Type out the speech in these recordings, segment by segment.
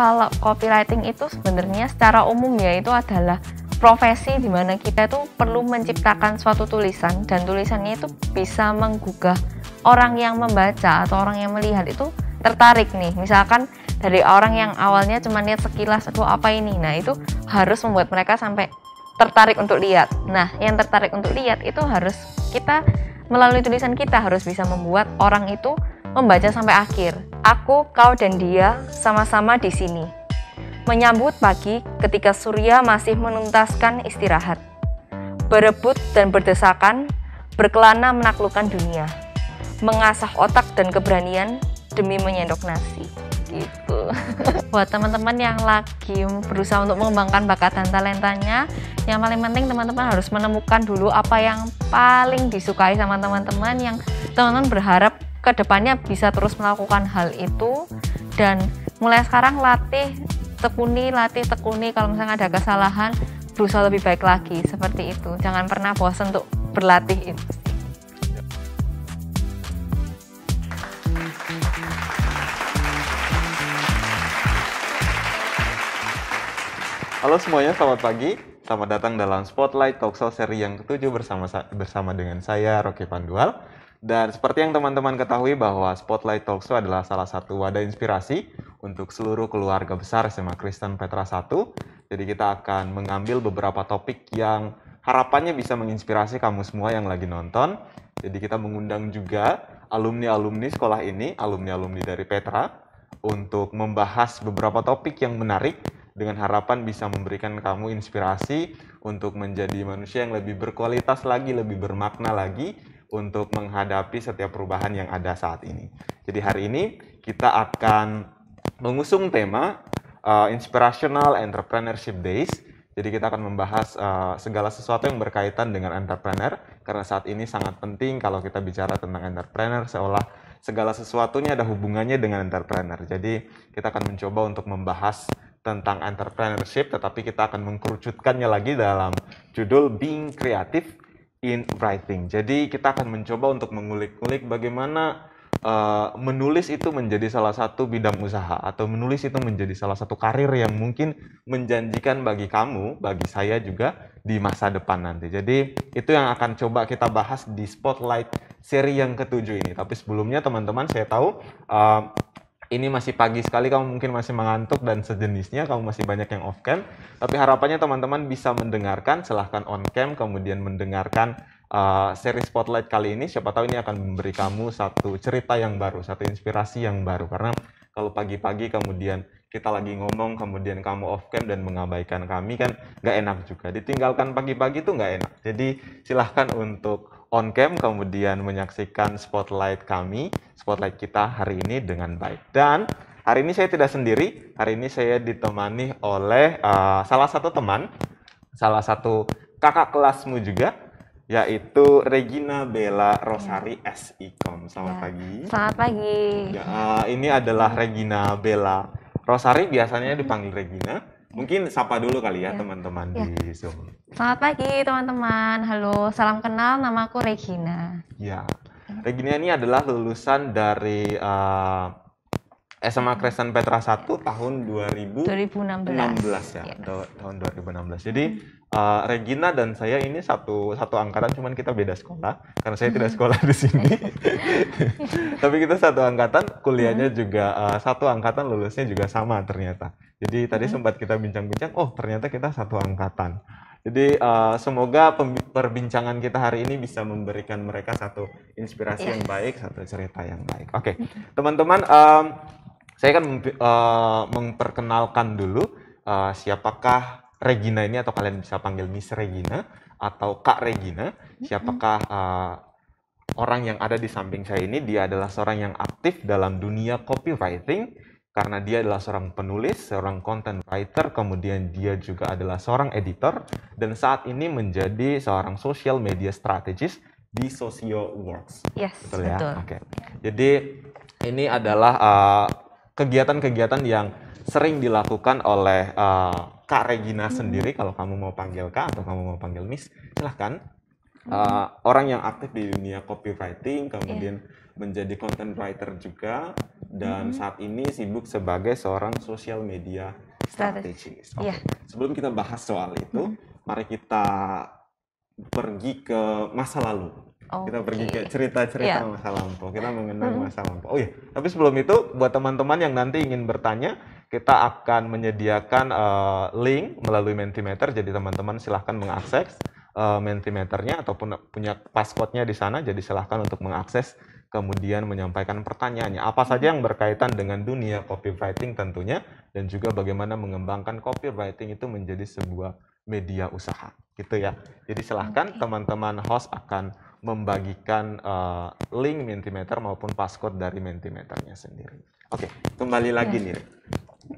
kalau copywriting itu sebenarnya secara umum ya itu adalah profesi di mana kita itu perlu menciptakan suatu tulisan dan tulisannya itu bisa menggugah orang yang membaca atau orang yang melihat itu tertarik nih. Misalkan dari orang yang awalnya cuma lihat sekilas itu apa ini. Nah, itu harus membuat mereka sampai tertarik untuk lihat. Nah, yang tertarik untuk lihat itu harus kita melalui tulisan kita harus bisa membuat orang itu membaca sampai akhir. Aku, kau, dan dia sama-sama di sini. Menyambut pagi ketika surya masih menuntaskan istirahat. Berebut dan berdesakan, berkelana menaklukkan dunia. Mengasah otak dan keberanian demi menyendok nasi. Gitu. Buat teman-teman yang lagi berusaha untuk mengembangkan bakat dan talentanya, yang paling penting teman-teman harus menemukan dulu apa yang paling disukai sama teman-teman yang teman-teman berharap kedepannya bisa terus melakukan hal itu dan mulai sekarang latih tekuni latih tekuni kalau misalnya ada kesalahan berusaha lebih baik lagi seperti itu jangan pernah bosan untuk berlatih itu Halo semuanya, selamat pagi. Selamat datang dalam Spotlight Talkshow seri yang ketujuh bersama bersama dengan saya Rocky Pandual. Dan seperti yang teman-teman ketahui bahwa Spotlight Talk adalah salah satu wadah inspirasi untuk seluruh keluarga besar SMA Kristen Petra 1. Jadi kita akan mengambil beberapa topik yang harapannya bisa menginspirasi kamu semua yang lagi nonton. Jadi kita mengundang juga alumni-alumni sekolah ini, alumni-alumni dari Petra, untuk membahas beberapa topik yang menarik dengan harapan bisa memberikan kamu inspirasi untuk menjadi manusia yang lebih berkualitas lagi, lebih bermakna lagi, untuk menghadapi setiap perubahan yang ada saat ini. Jadi hari ini kita akan mengusung tema uh, Inspirational Entrepreneurship Days. Jadi kita akan membahas uh, segala sesuatu yang berkaitan dengan entrepreneur karena saat ini sangat penting kalau kita bicara tentang entrepreneur seolah segala sesuatunya ada hubungannya dengan entrepreneur. Jadi kita akan mencoba untuk membahas tentang entrepreneurship tetapi kita akan mengkerucutkannya lagi dalam judul Being Creative in writing. Jadi kita akan mencoba untuk mengulik-ulik bagaimana uh, menulis itu menjadi salah satu bidang usaha atau menulis itu menjadi salah satu karir yang mungkin menjanjikan bagi kamu, bagi saya juga di masa depan nanti. Jadi itu yang akan coba kita bahas di Spotlight seri yang ketujuh ini. Tapi sebelumnya teman-teman saya tahu uh, ini masih pagi sekali, kamu mungkin masih mengantuk dan sejenisnya, kamu masih banyak yang off cam. Tapi harapannya teman-teman bisa mendengarkan, silahkan on cam, kemudian mendengarkan uh, seri spotlight kali ini. Siapa tahu ini akan memberi kamu satu cerita yang baru, satu inspirasi yang baru. Karena kalau pagi-pagi kemudian kita lagi ngomong, kemudian kamu off cam dan mengabaikan kami kan nggak enak juga. Ditinggalkan pagi-pagi tuh nggak enak. Jadi silahkan untuk on cam kemudian menyaksikan spotlight kami, spotlight kita hari ini dengan baik. Dan hari ini saya tidak sendiri, hari ini saya ditemani oleh uh, salah satu teman, salah satu kakak kelasmu juga yaitu Regina Bella Rosari ya. SIKOM. Selamat ya. pagi. Selamat pagi. Ya, eh, ini adalah Regina Bella Rosari biasanya dipanggil Regina Mungkin sapa dulu kali ya iya. teman-teman ya, ya. di Zoom. Selamat pagi teman-teman. Halo, salam kenal. Namaku Regina. Ya, Regina ini adalah lulusan dari uh, eh, SMA Kristen Petra 1 tahun 2000, 2016 ya, ya. tahun 2016. Jadi uh, Regina dan saya ini satu satu angkatan, cuman kita beda sekolah karena saya tidak hmm. sekolah di sini. Tapi kita satu angkatan, kuliahnya hmm. juga uh, satu angkatan, lulusnya juga sama ternyata. Jadi tadi hmm. sempat kita bincang-bincang, oh ternyata kita satu angkatan. Jadi uh, semoga perbincangan kita hari ini bisa memberikan mereka satu inspirasi yes. yang baik, satu cerita yang baik. Oke, okay. teman-teman, um, saya akan uh, memperkenalkan dulu uh, siapakah Regina ini atau kalian bisa panggil Miss Regina atau Kak Regina. Siapakah uh, orang yang ada di samping saya ini? Dia adalah seorang yang aktif dalam dunia copywriting karena dia adalah seorang penulis, seorang content writer, kemudian dia juga adalah seorang editor, dan saat ini menjadi seorang social media strategist di Socio Works. Yes, betul ya. Betul. Okay. Jadi ini adalah eh, kegiatan-kegiatan uh, yang sering dilakukan oleh uh, Kak Regina hmm. sendiri. Kalau kamu mau panggil Kak atau kamu mau panggil Miss, silahkan. Uh, hmm. Orang yang aktif di dunia copywriting, kemudian yeah. menjadi content writer juga dan hmm. saat ini sibuk sebagai seorang social media strategist. Okay. Iya. Yeah. Sebelum kita bahas soal itu, hmm. mari kita pergi ke masa lalu. Okay. kita pergi ke cerita-cerita yeah. masa lampau. Kita mengenang hmm. masa lampau. Oh iya, tapi sebelum itu buat teman-teman yang nanti ingin bertanya, kita akan menyediakan uh, link melalui Mentimeter. Jadi teman-teman silahkan mengakses uh, Mentimeternya ataupun punya passcode-nya di sana. Jadi silahkan untuk mengakses kemudian menyampaikan pertanyaannya apa hmm. saja yang berkaitan dengan dunia copywriting tentunya dan juga bagaimana mengembangkan copywriting itu menjadi sebuah media usaha gitu ya. Jadi silahkan teman-teman host akan membagikan uh, link Mentimeter maupun passcode dari Mentimeternya sendiri. Oke, okay, kembali iya. lagi yeah. nih.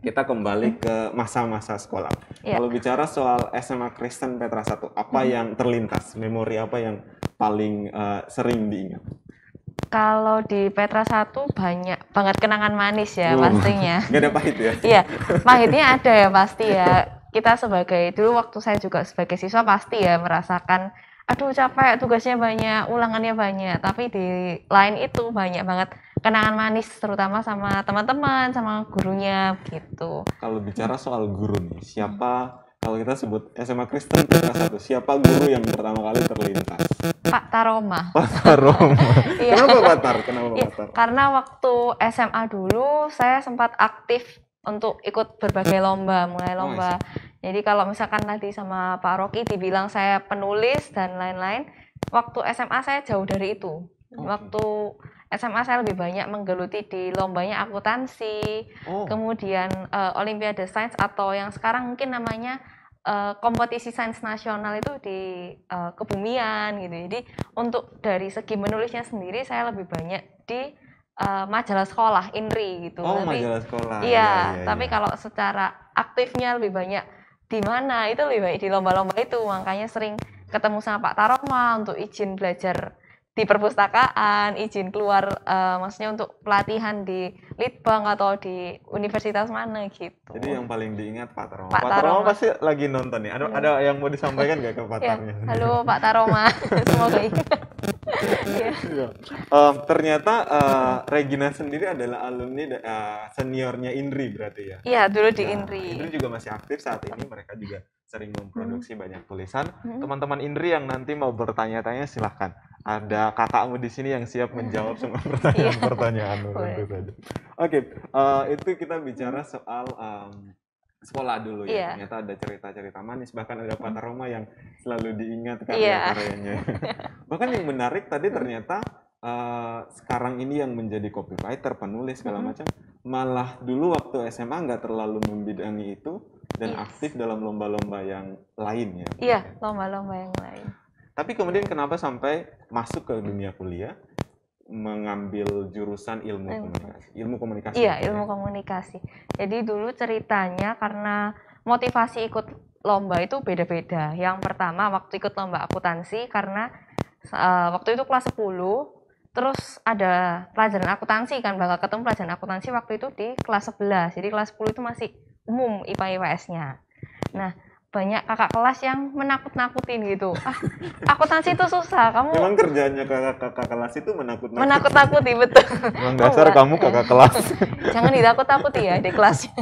Kita kembali iya. ke masa-masa sekolah. Yeah. Kalau bicara soal SMA Kristen Petra 1, apa mm. yang terlintas? Memori apa yang paling uh, sering diingat? Kalau di Petra 1 banyak banget kenangan manis ya uh, pastinya. Gak ada pahit ya? Iya, pahitnya ada ya pasti ya. Kita sebagai dulu waktu saya juga sebagai siswa pasti ya merasakan aduh capek tugasnya banyak, ulangannya banyak. Tapi di lain itu banyak banget kenangan manis terutama sama teman-teman, sama gurunya gitu. Kalau bicara soal guru nih, siapa kalau kita sebut SMA Kristen kelas satu siapa guru yang pertama kali terlintas Pak Taroma Pak Taroma iya. kenapa Pak Tar kenapa Pak iya, Tar karena waktu SMA dulu saya sempat aktif untuk ikut berbagai lomba mulai oh, lomba oh, jadi kalau misalkan nanti sama Pak Rocky dibilang saya penulis dan lain-lain waktu SMA saya jauh dari itu waktu SMA saya lebih banyak menggeluti di lombanya akuntansi, oh. kemudian uh, Olimpiade Sains atau yang sekarang mungkin namanya uh, kompetisi sains nasional itu di uh, kebumian gitu. Jadi untuk dari segi menulisnya sendiri saya lebih banyak di uh, majalah sekolah INRI gitu. Oh, tapi, majalah sekolah. Iya, ya, ya, tapi kalau secara aktifnya lebih banyak di mana itu lebih baik di lomba-lomba itu makanya sering ketemu sama Pak Taroma untuk izin belajar di perpustakaan, izin keluar uh, maksudnya untuk pelatihan di Litbang atau di universitas mana gitu. Jadi yang paling diingat Pak Taroma. Pak, Pak Taroma, pasti lagi nonton nih. Ada ya. ada yang mau disampaikan nggak ke Pak iya. Taroma? Ya. Halo Pak Taroma, semoga ingat. ya. um, iya. ternyata uh, Regina sendiri adalah alumni uh, seniornya Indri berarti ya? Iya, dulu di nah, Indri. Indri juga masih aktif saat ini, mereka juga sering memproduksi hmm. banyak tulisan. Hmm. Teman-teman hmm. Indri yang nanti mau bertanya-tanya silahkan. Ada kakakmu di sini yang siap menjawab semua iya. pertanyaan pertanyaan Oke, okay. Oke, uh, itu kita bicara hmm. soal um, sekolah dulu ya. Yeah. Ternyata ada cerita-cerita manis, bahkan ada hmm. Pak Roma yang selalu diingat karya-karyanya. Ya yeah. bahkan yang menarik tadi ternyata uh, sekarang ini yang menjadi copywriter, penulis segala mm -hmm. macam, malah dulu waktu SMA nggak terlalu membidangi itu, dan yes. Iya. aktif dalam lomba-lomba yang lain ya. Iya, lomba-lomba yang lain. Tapi kemudian kenapa sampai masuk ke dunia kuliah mengambil jurusan ilmu eh, komunikasi? Ilmu komunikasi. Iya, ya. ilmu komunikasi. Jadi dulu ceritanya karena motivasi ikut lomba itu beda-beda. Yang pertama waktu ikut lomba akuntansi karena uh, waktu itu kelas 10 terus ada pelajaran akuntansi kan bakal ketemu pelajaran akuntansi waktu itu di kelas 11 jadi kelas 10 itu masih umum IPA IPS-nya. Nah, banyak kakak kelas yang menakut-nakutin gitu. Ah, akuntansi itu susah. Kamu Memang kerjanya kakak-kakak kelas itu menakut nakutin Menakut-nakuti betul. Memang oh, dasar oh, kamu kakak kelas. Jangan ditakut-takuti ya di kelasnya.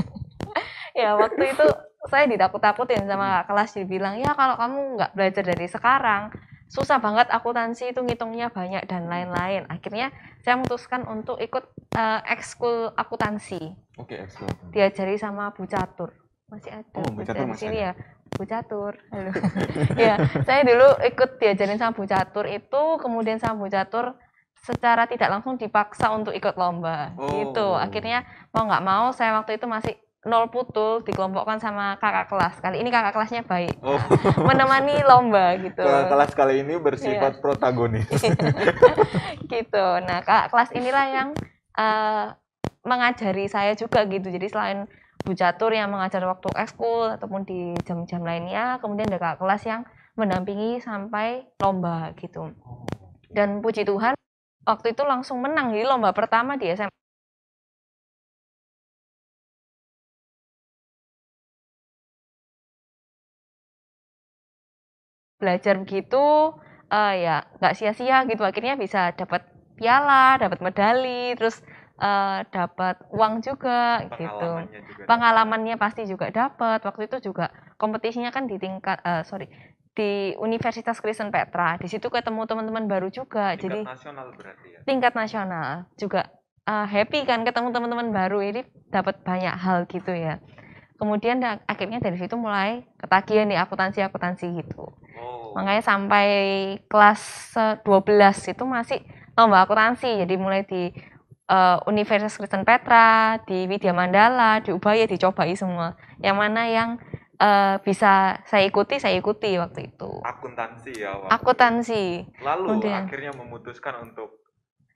ya, waktu itu saya ditakut-takutin sama kakak kelas dibilang, "Ya kalau kamu nggak belajar dari sekarang, susah banget akuntansi itu ngitungnya banyak dan lain-lain. Akhirnya saya memutuskan untuk ikut uh, ekskul akuntansi. Oke, okay, ekskul. Diajari sama Bu Catur. Masih ada. Oh, Bu Catur masih ini ada. ya. Bu Catur. Halo. ya, saya dulu ikut diajarin sama Bu Catur itu, kemudian sama Bu Catur secara tidak langsung dipaksa untuk ikut lomba. Gitu. Oh. Gitu. Akhirnya mau nggak mau saya waktu itu masih nol putul dikelompokkan sama kakak kelas kali ini kakak kelasnya baik oh. Nah, menemani lomba gitu kakak kelas kali ini bersifat yeah. protagonis gitu nah kakak kelas inilah yang uh, mengajari saya juga gitu jadi selain Bu Catur yang mengajar waktu ekskul ataupun di jam-jam lainnya kemudian ada kakak kelas yang mendampingi sampai lomba gitu dan puji Tuhan waktu itu langsung menang di lomba pertama di SMA belajar begitu uh, ya nggak sia-sia gitu akhirnya bisa dapat piala dapat medali terus uh, dapat uang juga gitu. pengalamannya gitu juga pengalamannya dapet. pasti juga dapat waktu itu juga kompetisinya kan di tingkat uh, sorry di Universitas Kristen Petra di situ ketemu teman-teman baru juga tingkat jadi nasional berarti ya tingkat nasional juga uh, happy kan ketemu teman-teman baru ini dapat banyak hal gitu ya kemudian akhirnya dari situ mulai ketagihan di akuntansi akuntansi gitu oh. makanya sampai kelas 12 itu masih nambah akuntansi jadi mulai di uh, Universitas Kristen Petra di Widya Mandala di Ubaya dicobai semua yang mana yang uh, bisa saya ikuti saya ikuti waktu itu akuntansi ya waktu akuntansi lalu kemudian. akhirnya memutuskan untuk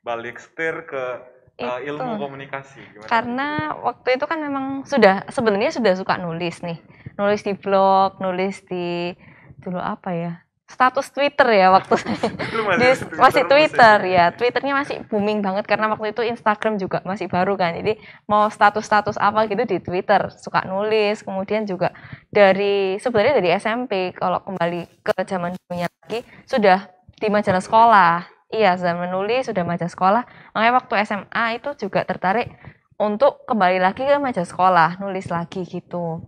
balik setir ke uh, ilmu komunikasi gimana? Karena waktu itu kan memang sudah sebenarnya sudah suka nulis nih. Nulis di blog, nulis di dulu apa ya? Status Twitter ya waktu masih, di, Twitter, masih Twitter masih. Ya? ya. Twitternya masih booming banget karena waktu itu Instagram juga masih baru kan. Jadi mau status-status apa gitu di Twitter, suka nulis. Kemudian juga dari sebenarnya dari SMP kalau kembali ke zaman dulunya lagi sudah di majalah sekolah Iya, sudah menulis, sudah maja sekolah. Makanya waktu SMA itu juga tertarik untuk kembali lagi ke maja sekolah, nulis lagi gitu.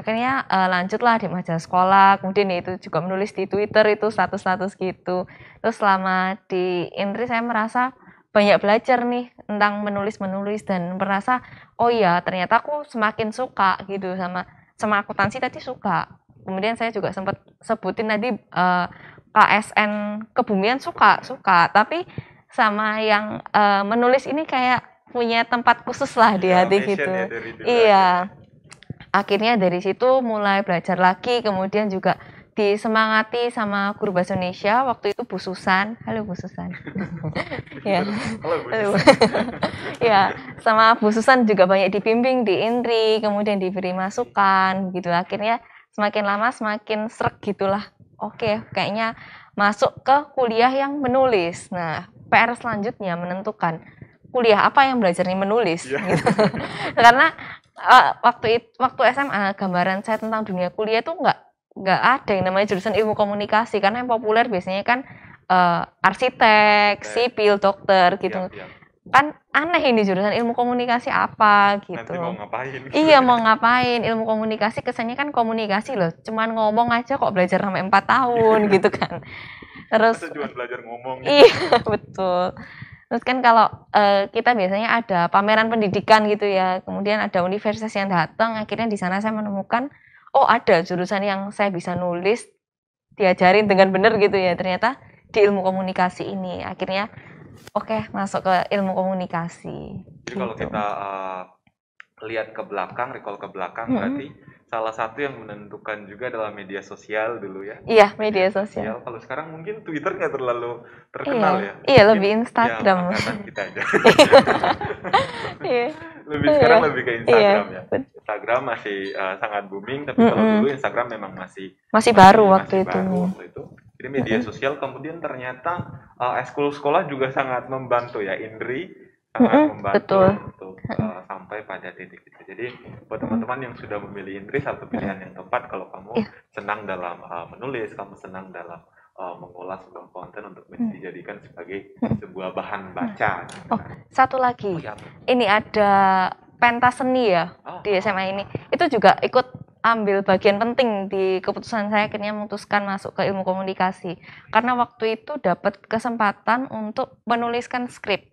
Akhirnya uh, lanjutlah di maja sekolah, kemudian itu juga menulis di Twitter itu status-status gitu. Terus selama di Intri saya merasa banyak belajar nih tentang menulis-menulis dan merasa oh iya ternyata aku semakin suka gitu sama sama akuntansi tadi suka. Kemudian saya juga sempat sebutin tadi uh, KSN Kebumian suka suka tapi sama yang uh, menulis ini kayak punya tempat khusus lah di iya, hati gitu. Ya iya. Akhirnya dari situ mulai belajar lagi kemudian juga disemangati sama guru bahasa Indonesia waktu itu Bu Susan. Halo Bu Susan. ya. Halo Bu. Halo. ya, sama Bu Susan juga banyak dibimbing di Indri, kemudian diberi masukan gitu. Akhirnya semakin lama semakin serak gitulah oke okay, kayaknya masuk ke kuliah yang menulis. Nah, PR selanjutnya menentukan kuliah apa yang belajarnya menulis yeah. gitu. Karena uh, waktu itu, waktu SMA gambaran saya tentang dunia kuliah itu nggak nggak ada yang namanya jurusan ilmu komunikasi karena yang populer biasanya kan uh, arsitek, sipil, dokter gitu. Yeah, yeah kan aneh ini jurusan ilmu komunikasi apa gitu. Nanti mau ngapain? Iya mau ngapain? Ilmu komunikasi kesannya kan komunikasi loh, cuman ngomong aja kok belajar sampai empat tahun iya. gitu kan. Terus tujuan belajar ngomong. Gitu. Iya betul. Terus kan kalau uh, kita biasanya ada pameran pendidikan gitu ya, kemudian ada universitas yang datang, akhirnya di sana saya menemukan oh ada jurusan yang saya bisa nulis diajarin dengan benar gitu ya ternyata di ilmu komunikasi ini akhirnya Oke, masuk ke ilmu komunikasi. Jadi gitu. kalau kita uh, lihat ke belakang, recall ke belakang, hmm. berarti salah satu yang menentukan juga adalah media sosial dulu ya. Iya, media sosial. Kalau sekarang mungkin Twitter nggak terlalu terkenal iya. ya. Iya, lebih ya, Instagram. Ya, kita aja. iya. lebih iya. lebih ke iya. Instagram iya. ya. Instagram masih uh, sangat booming, tapi mm -hmm. kalau dulu Instagram memang masih masih baru masih, waktu masih itu. Baru waktu itu di media sosial kemudian ternyata uh, eskul sekolah juga sangat membantu ya Indri sangat mm -hmm, membantu betul. untuk uh, sampai pada titik itu jadi buat teman-teman yang sudah memilih Indri satu pilihan yang tepat kalau kamu yeah. senang dalam uh, menulis kamu senang dalam uh, mengolah sebuah konten untuk mm. dijadikan sebagai mm. sebuah bahan mm. baca -hmm. oh kan. satu lagi oh, ya. ini ada pentas seni ya oh. di SMA ini itu juga ikut ambil bagian penting di keputusan saya akhirnya memutuskan masuk ke ilmu komunikasi karena waktu itu dapat kesempatan untuk menuliskan skrip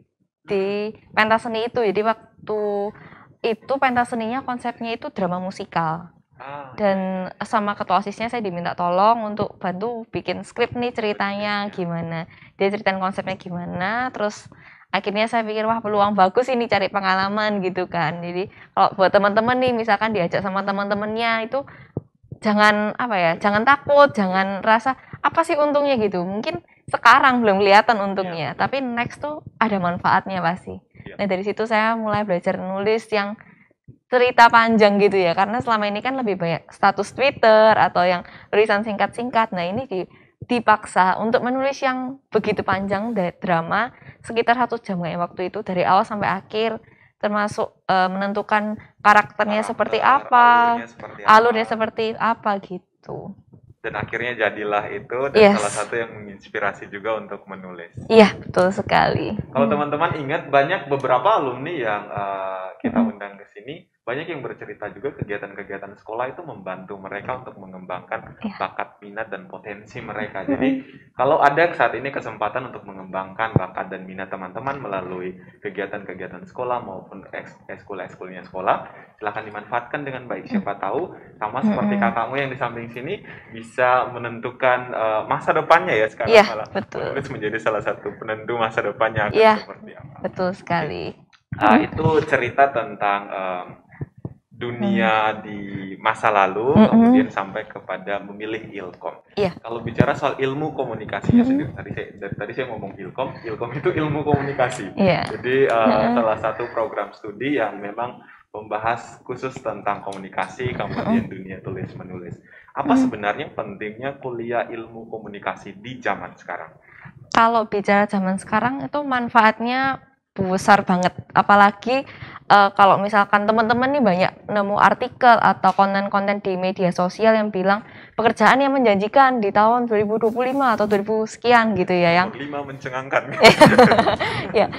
di pentas seni itu jadi waktu itu pentas seninya konsepnya itu drama musikal ah. dan sama ketua osisnya saya diminta tolong untuk bantu bikin skrip nih ceritanya iya, iya. gimana dia ceritain konsepnya gimana terus akhirnya saya pikir wah peluang bagus ini cari pengalaman gitu kan jadi kalau buat teman-teman nih misalkan diajak sama teman-temannya itu jangan apa ya jangan takut jangan rasa apa sih untungnya gitu mungkin sekarang belum kelihatan untungnya ya. tapi next tuh ada manfaatnya pasti ya. nah dari situ saya mulai belajar nulis yang cerita panjang gitu ya karena selama ini kan lebih banyak status Twitter atau yang tulisan singkat-singkat nah ini di dipaksa untuk menulis yang begitu panjang drama sekitar satu jam kayak waktu itu dari awal sampai akhir termasuk uh, menentukan karakternya Karakter, seperti apa, alurnya seperti apa, alurnya seperti apa gitu. Dan akhirnya jadilah itu dan yes. salah satu yang menginspirasi juga untuk menulis. Iya, betul sekali. Kalau hmm. teman-teman ingat banyak beberapa alumni yang uh, kita hmm. undang ke sini banyak yang bercerita juga kegiatan-kegiatan sekolah itu membantu mereka untuk mengembangkan iya. bakat minat dan potensi mereka. Jadi kalau ada saat ini kesempatan untuk mengembangkan bakat dan minat teman-teman melalui kegiatan-kegiatan sekolah maupun ekskul-ekskulnya eh, sekolah, silahkan dimanfaatkan dengan baik. Siapa tahu sama seperti kakakmu yang di samping sini bisa menentukan uh, masa depannya ya sekarang yeah, malah betul. menjadi salah satu penentu masa depannya akan yeah, seperti apa. Betul sekali. Uh, itu cerita tentang um, dunia hmm. di masa lalu mm -hmm. kemudian sampai kepada memilih ilkom. Yeah. Kalau bicara soal ilmu komunikasinya mm -hmm. sendiri tadi saya dari tadi saya ngomong ilkom, ilkom itu ilmu komunikasi. Yeah. Jadi uh, mm -hmm. salah satu program studi yang memang membahas khusus tentang komunikasi kemudian mm -hmm. dunia tulis menulis. Apa mm -hmm. sebenarnya pentingnya kuliah ilmu komunikasi di zaman sekarang? Kalau bicara zaman sekarang itu manfaatnya besar banget. Apalagi uh, kalau misalkan teman-teman nih banyak nemu artikel atau konten-konten di media sosial yang bilang pekerjaan yang menjanjikan di tahun 2025 atau 2000 sekian gitu ya yang 5 mencengangkan. ya,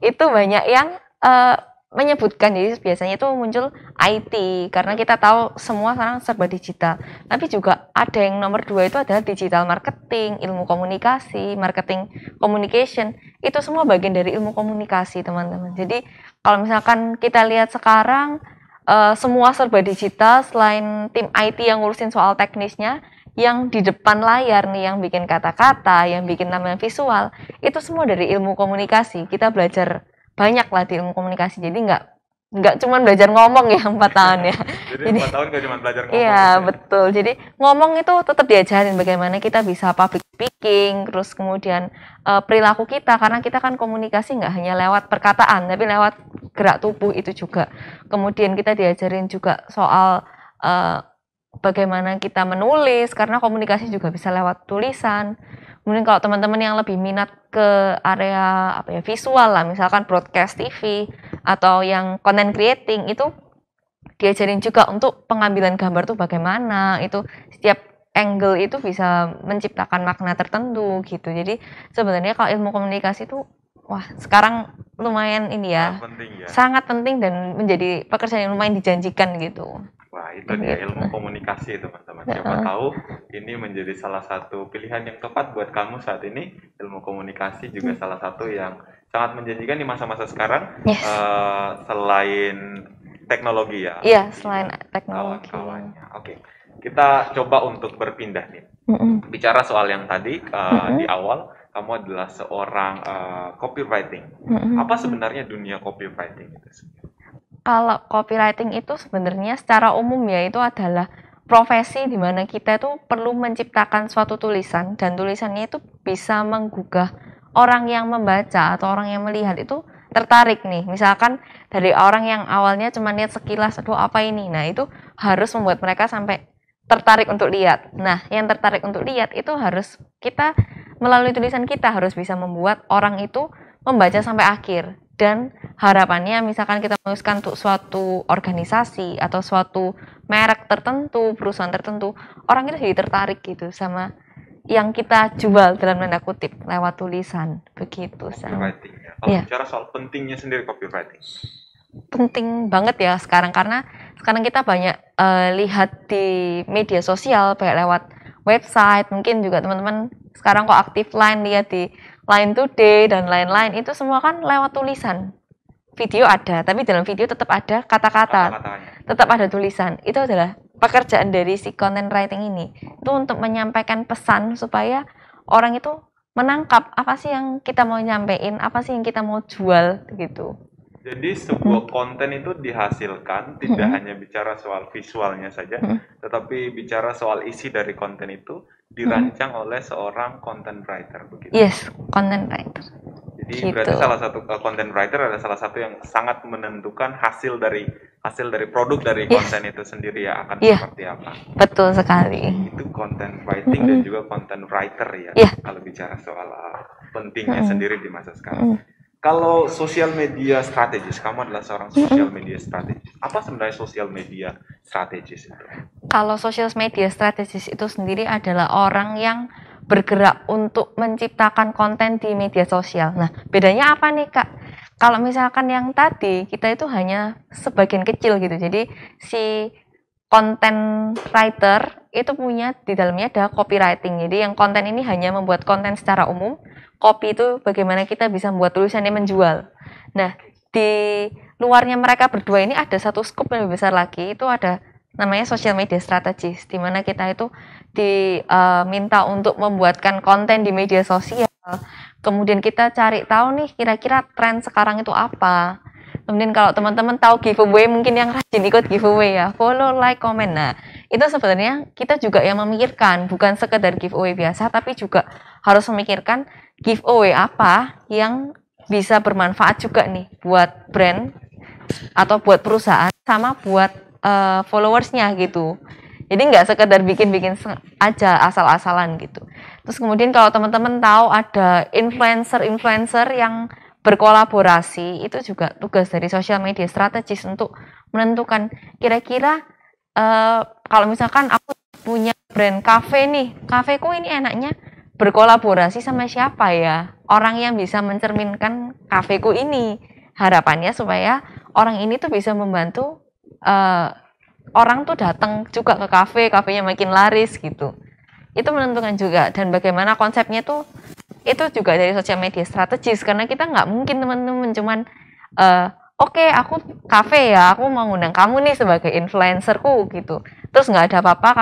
itu banyak yang uh, menyebutkan jadi biasanya itu muncul IT karena iya. kita tahu semua sekarang serba digital tapi juga ada yang nomor dua itu adalah digital marketing ilmu komunikasi marketing communication itu semua bagian dari ilmu komunikasi teman-teman jadi kalau misalkan kita lihat sekarang uh, semua serba digital selain tim IT yang ngurusin soal teknisnya yang di depan layar nih yang bikin kata-kata yang bikin nama visual itu semua dari ilmu komunikasi kita belajar banyak lah di ilmu komunikasi jadi nggak nggak cuma belajar ngomong ya empat tahun ya jadi empat tahun nggak cuma belajar ngomong iya ya. betul jadi ngomong itu tetap diajarin bagaimana kita bisa public speaking terus kemudian uh, perilaku kita karena kita kan komunikasi nggak hanya lewat perkataan tapi lewat gerak tubuh itu juga kemudian kita diajarin juga soal uh, bagaimana kita menulis karena komunikasi juga bisa lewat tulisan Kemudian kalau teman-teman yang lebih minat ke area apa ya visual lah, misalkan broadcast TV atau yang content creating itu diajarin juga untuk pengambilan gambar tuh bagaimana itu setiap angle itu bisa menciptakan makna tertentu gitu. Jadi sebenarnya kalau ilmu komunikasi itu wah sekarang lumayan ini ya, sangat penting ya. sangat penting dan menjadi pekerjaan yang lumayan dijanjikan gitu. Wah, itu iya. dia ilmu komunikasi, teman-teman. Siapa tahu ini menjadi salah satu pilihan yang tepat buat kamu saat ini. Ilmu komunikasi juga hmm. salah satu yang sangat menjanjikan di masa-masa sekarang. Yes. Uh, selain teknologi ya. Iya, selain teknologi. kawan Oke. Okay. Kita coba untuk berpindah nih. Mm -mm. Bicara soal yang tadi uh, mm -mm. di awal, kamu adalah seorang uh, copywriting. Mm -hmm. Apa sebenarnya dunia copywriting itu? kalau copywriting itu sebenarnya secara umum ya itu adalah profesi di mana kita itu perlu menciptakan suatu tulisan dan tulisannya itu bisa menggugah orang yang membaca atau orang yang melihat itu tertarik nih. Misalkan dari orang yang awalnya cuma lihat sekilas, aduh apa ini? Nah, itu harus membuat mereka sampai tertarik untuk lihat. Nah, yang tertarik untuk lihat itu harus kita melalui tulisan kita harus bisa membuat orang itu membaca sampai akhir dan harapannya misalkan kita menuliskan untuk suatu organisasi atau suatu merek tertentu, perusahaan tertentu, orang itu jadi tertarik gitu sama yang kita jual dalam tanda kutip lewat tulisan begitu copywriting ya. kalau ya. bicara soal pentingnya sendiri copywriting penting banget ya sekarang karena sekarang kita banyak uh, lihat di media sosial baik lewat website mungkin juga teman-teman sekarang kok aktif lain lihat di Line Today dan lain-lain itu semua kan lewat tulisan video ada, tapi dalam video tetap ada kata-kata, tetap ada tulisan. Itu adalah pekerjaan dari si content writing ini. Itu untuk menyampaikan pesan supaya orang itu menangkap apa sih yang kita mau nyampein, apa sih yang kita mau jual gitu. Jadi sebuah hmm. konten itu dihasilkan tidak hmm. hanya bicara soal visualnya saja, hmm. tetapi bicara soal isi dari konten itu dirancang hmm. oleh seorang content writer begitu. Yes, content writer. Jadi gitu. berarti salah satu uh, content writer adalah salah satu yang sangat menentukan hasil dari hasil dari produk dari yeah. konten itu sendiri ya akan yeah. seperti apa. Betul sekali. Itu content writing mm -hmm. dan juga content writer ya yeah. kalau bicara soal uh, pentingnya mm -hmm. sendiri di masa sekarang. Mm -hmm. Kalau social media strategis, kamu adalah seorang social media strategis. Apa sebenarnya social media strategis itu? Kalau social media strategis itu sendiri adalah orang yang bergerak untuk menciptakan konten di media sosial. Nah, bedanya apa nih, Kak? Kalau misalkan yang tadi kita itu hanya sebagian kecil gitu. Jadi si konten writer itu punya di dalamnya ada copywriting. Jadi yang konten ini hanya membuat konten secara umum. Copy itu bagaimana kita bisa membuat tulisan yang menjual. Nah, di luarnya mereka berdua ini ada satu scope yang lebih besar lagi. Itu ada namanya social media strategis di mana kita itu diminta eh, uh, untuk membuatkan konten di media sosial. Kemudian kita cari tahu nih kira-kira tren sekarang itu apa. Kemudian kalau teman-teman tahu giveaway mungkin yang rajin ikut giveaway ya, follow, like, comment. Nah, itu sebenarnya kita juga yang memikirkan, bukan sekedar giveaway biasa, tapi juga harus memikirkan giveaway apa yang bisa bermanfaat juga nih buat brand atau buat perusahaan sama buat uh, followersnya gitu. Jadi nggak sekedar bikin-bikin aja asal-asalan gitu. Terus kemudian kalau teman-teman tahu ada influencer-influencer yang berkolaborasi itu juga tugas dari sosial media strategis untuk menentukan kira-kira uh, kalau misalkan aku punya brand cafe nih, kafeku ini enaknya berkolaborasi sama siapa ya? Orang yang bisa mencerminkan kafeku ini. Harapannya supaya orang ini tuh bisa membantu uh, orang tuh datang juga ke kafe, kafenya makin laris gitu. Itu menentukan juga dan bagaimana konsepnya tuh itu juga dari sosial media strategis karena kita nggak mungkin teman-teman cuman uh, oke okay, aku kafe ya aku mau ngundang kamu nih sebagai influencerku gitu terus nggak ada apa-apa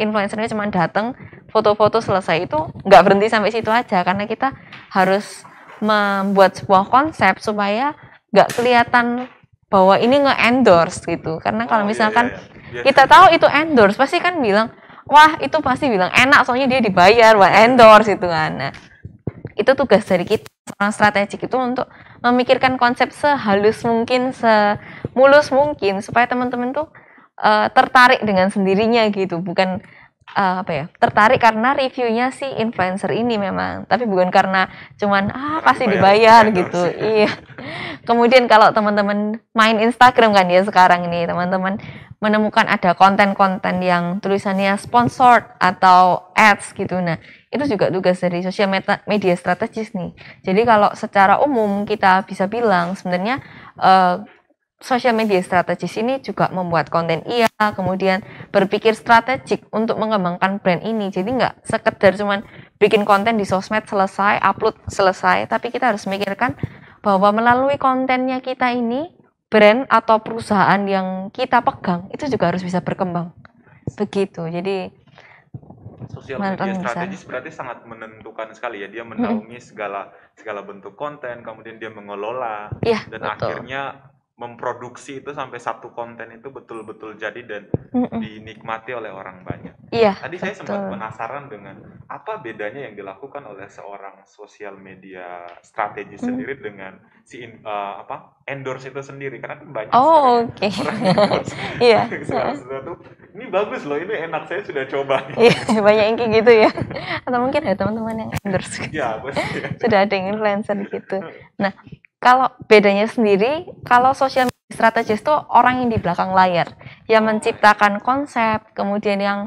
influencernya cuma datang foto-foto selesai itu nggak berhenti sampai situ aja karena kita harus membuat sebuah konsep supaya nggak kelihatan bahwa ini nge-endorse gitu. Karena kalau oh, iya, misalkan iya, iya. kita tahu itu endorse, pasti kan bilang, wah itu pasti bilang enak soalnya dia dibayar, wah endorse itu kan. Nah, itu tugas dari kita seorang strategik itu untuk memikirkan konsep sehalus mungkin, semulus mungkin supaya teman-teman tuh uh, tertarik dengan sendirinya gitu, bukan uh, apa ya tertarik karena reviewnya si influencer ini memang tapi bukan karena cuman ah pasti dibayar gitu iya kemudian kalau teman-teman main Instagram kan ya sekarang ini teman-teman menemukan ada konten-konten yang tulisannya sponsored atau ads gitu nah itu juga tugas dari sosial media strategis nih jadi kalau secara umum kita bisa bilang sebenarnya uh, social media strategis ini juga membuat konten iya, kemudian berpikir strategik untuk mengembangkan brand ini. Jadi nggak sekedar cuman bikin konten di sosmed selesai, upload selesai, tapi kita harus memikirkan bahwa melalui kontennya kita ini brand atau perusahaan yang kita pegang itu juga harus bisa berkembang. Begitu. Jadi sosial media strategis berarti sangat menentukan sekali ya dia menaungi segala segala bentuk konten kemudian dia mengelola ya, dan betul. akhirnya memproduksi itu sampai satu konten itu betul-betul jadi dan dinikmati oleh orang banyak. Iya. Tadi betul. saya sempat penasaran dengan apa bedanya yang dilakukan oleh seorang sosial media strategi mm. sendiri dengan si uh, apa endorse itu sendiri karena kan banyak oh, okay. orang Iya. ini bagus loh, ini enak saya sudah coba. Iya, banyak yang kayak gitu ya. Atau mungkin ada teman-teman yang endorse. Iya, gitu. Sudah ada influencer gitu. Nah, kalau bedanya sendiri, kalau social media strategis itu orang yang di belakang layar, yang menciptakan konsep, kemudian yang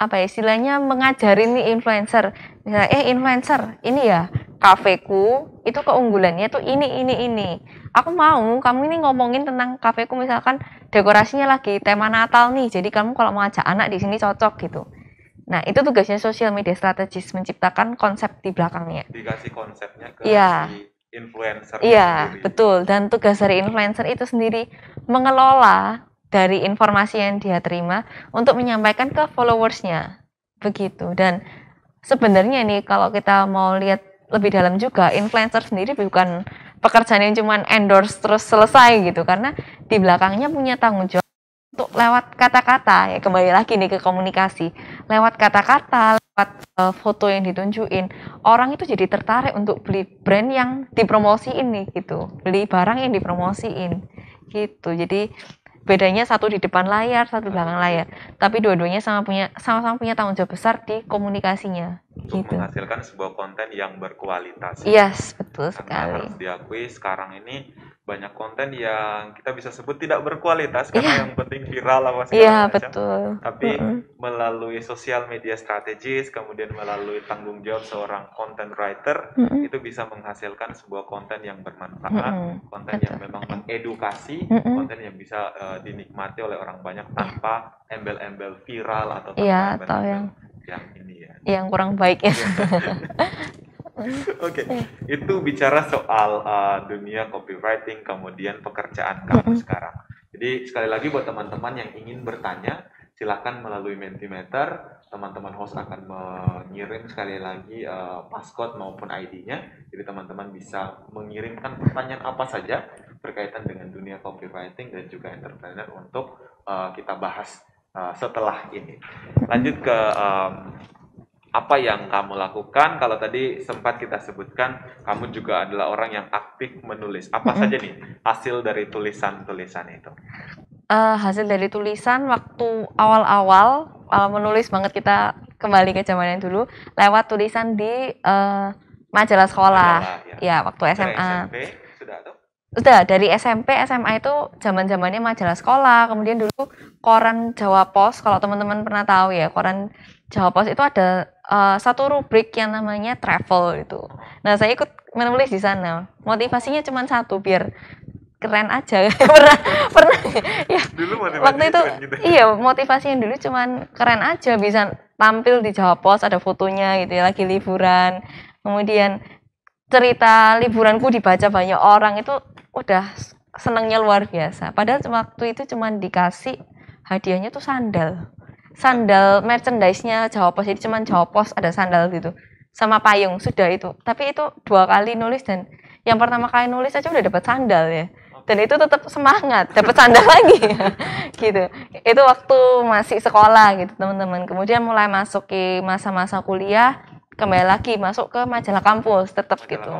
apa ya istilahnya mengajari nih influencer, misalnya eh influencer ini ya kafeku itu keunggulannya tuh ini ini ini. Aku mau kamu ini ngomongin tentang kafeku misalkan dekorasinya lagi tema Natal nih, jadi kamu kalau mau ajak anak di sini cocok gitu. Nah, itu tugasnya social media strategis menciptakan konsep di belakangnya. Dikasih konsepnya ke ya. si influencer. Iya, sendiri. betul. Dan tugas dari influencer itu sendiri mengelola dari informasi yang dia terima untuk menyampaikan ke followersnya, begitu. Dan sebenarnya nih kalau kita mau lihat lebih dalam juga, influencer sendiri bukan pekerjaan yang cuma endorse terus selesai gitu, karena di belakangnya punya tanggung jawab untuk lewat kata-kata ya kembali lagi nih ke komunikasi lewat kata-kata lewat uh, foto yang ditunjukin orang itu jadi tertarik untuk beli brand yang dipromosi ini gitu beli barang yang dipromosiin gitu jadi bedanya satu di depan layar satu di belakang layar tapi dua-duanya sama punya sama-sama punya tanggung jawab besar di komunikasinya untuk gitu. menghasilkan sebuah konten yang berkualitas yes betul sekali harus diakui sekarang ini banyak konten yang kita bisa sebut tidak berkualitas iya. karena yeah. yang penting viral apa segala yeah, macam. betul. Tapi mm -hmm. melalui sosial media strategis, kemudian melalui tanggung jawab seorang content writer mm -hmm. itu bisa menghasilkan sebuah konten yang bermanfaat, mm -hmm. konten betul. yang memang mengedukasi, mm -hmm. konten yang bisa uh, dinikmati oleh orang banyak tanpa embel-embel viral atau iya, tanpa yeah, embel-embel yang... yang ini ya. Yang kurang baik ya. Iya. Oke, okay. Eh. itu bicara soal uh, dunia copywriting, kemudian pekerjaan kamu mm-hmm. sekarang. Jadi sekali lagi buat teman-teman yang ingin bertanya, silahkan melalui Mentimeter, teman-teman host akan mengirim sekali lagi uh, passcode maupun ID-nya. Jadi teman-teman bisa mengirimkan pertanyaan apa saja berkaitan dengan dunia copywriting dan juga entrepreneur untuk uh, kita bahas uh, setelah ini. Lanjut ke um, apa yang kamu lakukan kalau tadi sempat kita sebutkan kamu juga adalah orang yang aktif menulis apa saja nih hasil dari tulisan-tulisan itu uh, hasil dari tulisan waktu awal-awal uh, menulis banget kita kembali ke zaman yang dulu lewat tulisan di uh, majalah sekolah majalah, ya. ya waktu SMA sudah dari SMP, SMA itu zaman zamannya majalah sekolah, kemudian dulu koran Jawa Pos, kalau teman-teman pernah tahu ya, koran Jawa Pos itu ada uh, satu rubrik yang namanya travel itu. Nah, saya ikut menulis di sana. Motivasinya cuma satu biar keren aja pernah pernah ya dulu waktu itu gitu. iya motivasinya dulu cuma keren aja bisa tampil di Jawa Pos ada fotonya gitu ya lagi liburan kemudian cerita liburanku dibaca banyak orang itu udah senangnya luar biasa padahal waktu itu cuma dikasih hadiahnya tuh sandal sandal merchandise-nya Jawa Pos jadi cuman Jawa Pos ada sandal gitu sama payung sudah itu tapi itu dua kali nulis dan yang pertama kali nulis aja udah dapat sandal ya dan itu tetap semangat dapat sandal lagi gitu itu waktu masih sekolah gitu teman-teman kemudian mulai masuk ke masa-masa kuliah kembali lagi masuk ke majalah kampus tetap gitu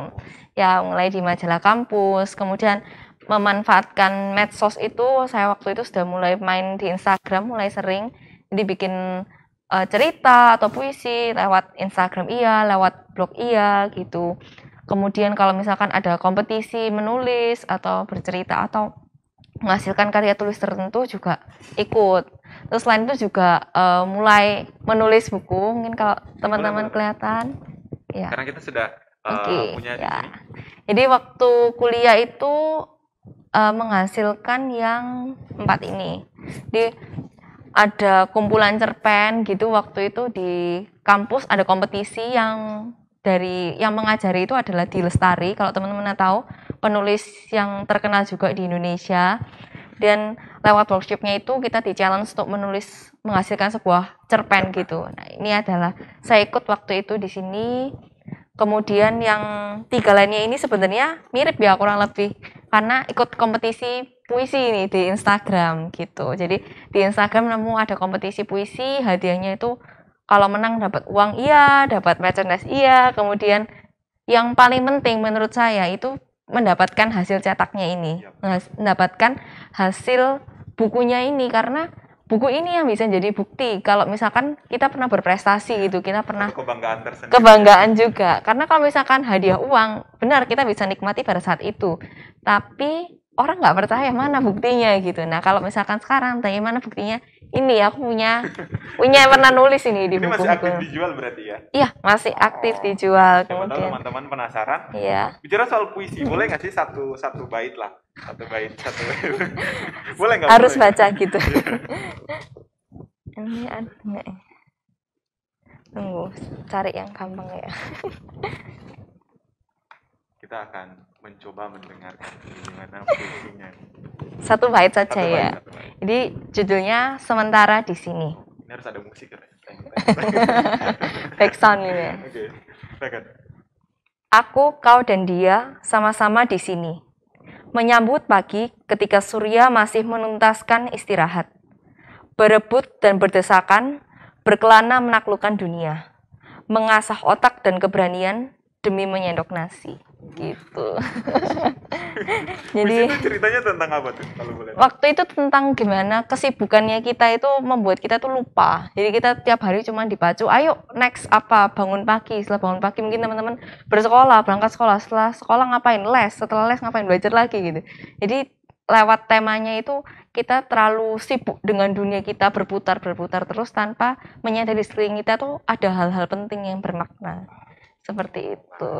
ya mulai di majalah kampus kemudian memanfaatkan medsos itu saya waktu itu sudah mulai main di Instagram mulai sering dibikin uh, cerita atau puisi lewat Instagram iya, lewat blog iya gitu. Kemudian kalau misalkan ada kompetisi menulis atau bercerita atau menghasilkan karya tulis tertentu juga ikut. Terus selain itu juga uh, mulai menulis buku, mungkin kalau teman-teman kelihatan. Ya. Karena kita sudah uh, eh, okay, punya. Ya. Jadi waktu kuliah itu uh, menghasilkan yang empat ini. Di ada kumpulan cerpen gitu waktu itu di kampus ada kompetisi yang dari yang mengajari itu adalah Di Lestari kalau teman-teman tahu penulis yang terkenal juga di Indonesia dan lewat workshopnya itu kita di challenge untuk menulis menghasilkan sebuah cerpen gitu nah ini adalah saya ikut waktu itu di sini kemudian yang tiga lainnya ini sebenarnya mirip ya kurang lebih karena ikut kompetisi puisi nih di Instagram gitu. Jadi di Instagram nemu ada kompetisi puisi, hadiahnya itu kalau menang dapat uang iya, dapat merchandise iya, kemudian yang paling penting menurut saya itu mendapatkan hasil cetaknya ini, iya. mendapatkan hasil bukunya ini karena buku ini yang bisa jadi bukti kalau misalkan kita pernah berprestasi iya. gitu kita pernah kebanggaan tersendiri kebanggaan juga karena kalau misalkan hadiah uang benar kita bisa nikmati pada saat itu tapi orang nggak percaya mana buktinya gitu. Nah kalau misalkan sekarang tanya mana buktinya, ini ya, aku punya punya pernah nulis ini di buku Ini masih aktif dijual berarti ya? Iya masih aktif oh, dijual. teman-teman penasaran. Iya. Bicara soal puisi, boleh nggak sih satu satu bait lah, satu bait satu boleh nggak? Harus boleh? baca gitu. Iya. ini ada ya? Tunggu, cari yang gampang ya. Kita akan mencoba mendengarkan gimana puisinya. Satu bait saja satu ya. Bait, satu bait. Jadi judulnya sementara di sini. Ini harus ada musik kan? Background ini. Oke, okay. Aku, kau, dan dia sama-sama di sini. Menyambut pagi ketika surya masih menuntaskan istirahat. Berebut dan berdesakan, berkelana menaklukkan dunia. Mengasah otak dan keberanian, demi menyendok nasi gitu. Jadi itu ceritanya tentang apa tuh kalau boleh? Waktu itu tentang gimana kesibukannya kita itu membuat kita tuh lupa. Jadi kita tiap hari cuma dipacu, ayo next apa? Bangun pagi. Setelah bangun pagi mungkin teman-teman bersekolah, berangkat sekolah. Setelah sekolah ngapain? Les. Setelah les ngapain? Belajar lagi gitu. Jadi lewat temanya itu kita terlalu sibuk dengan dunia kita berputar berputar terus tanpa menyadari sekeliling kita tuh ada hal-hal penting yang bermakna seperti oh, itu.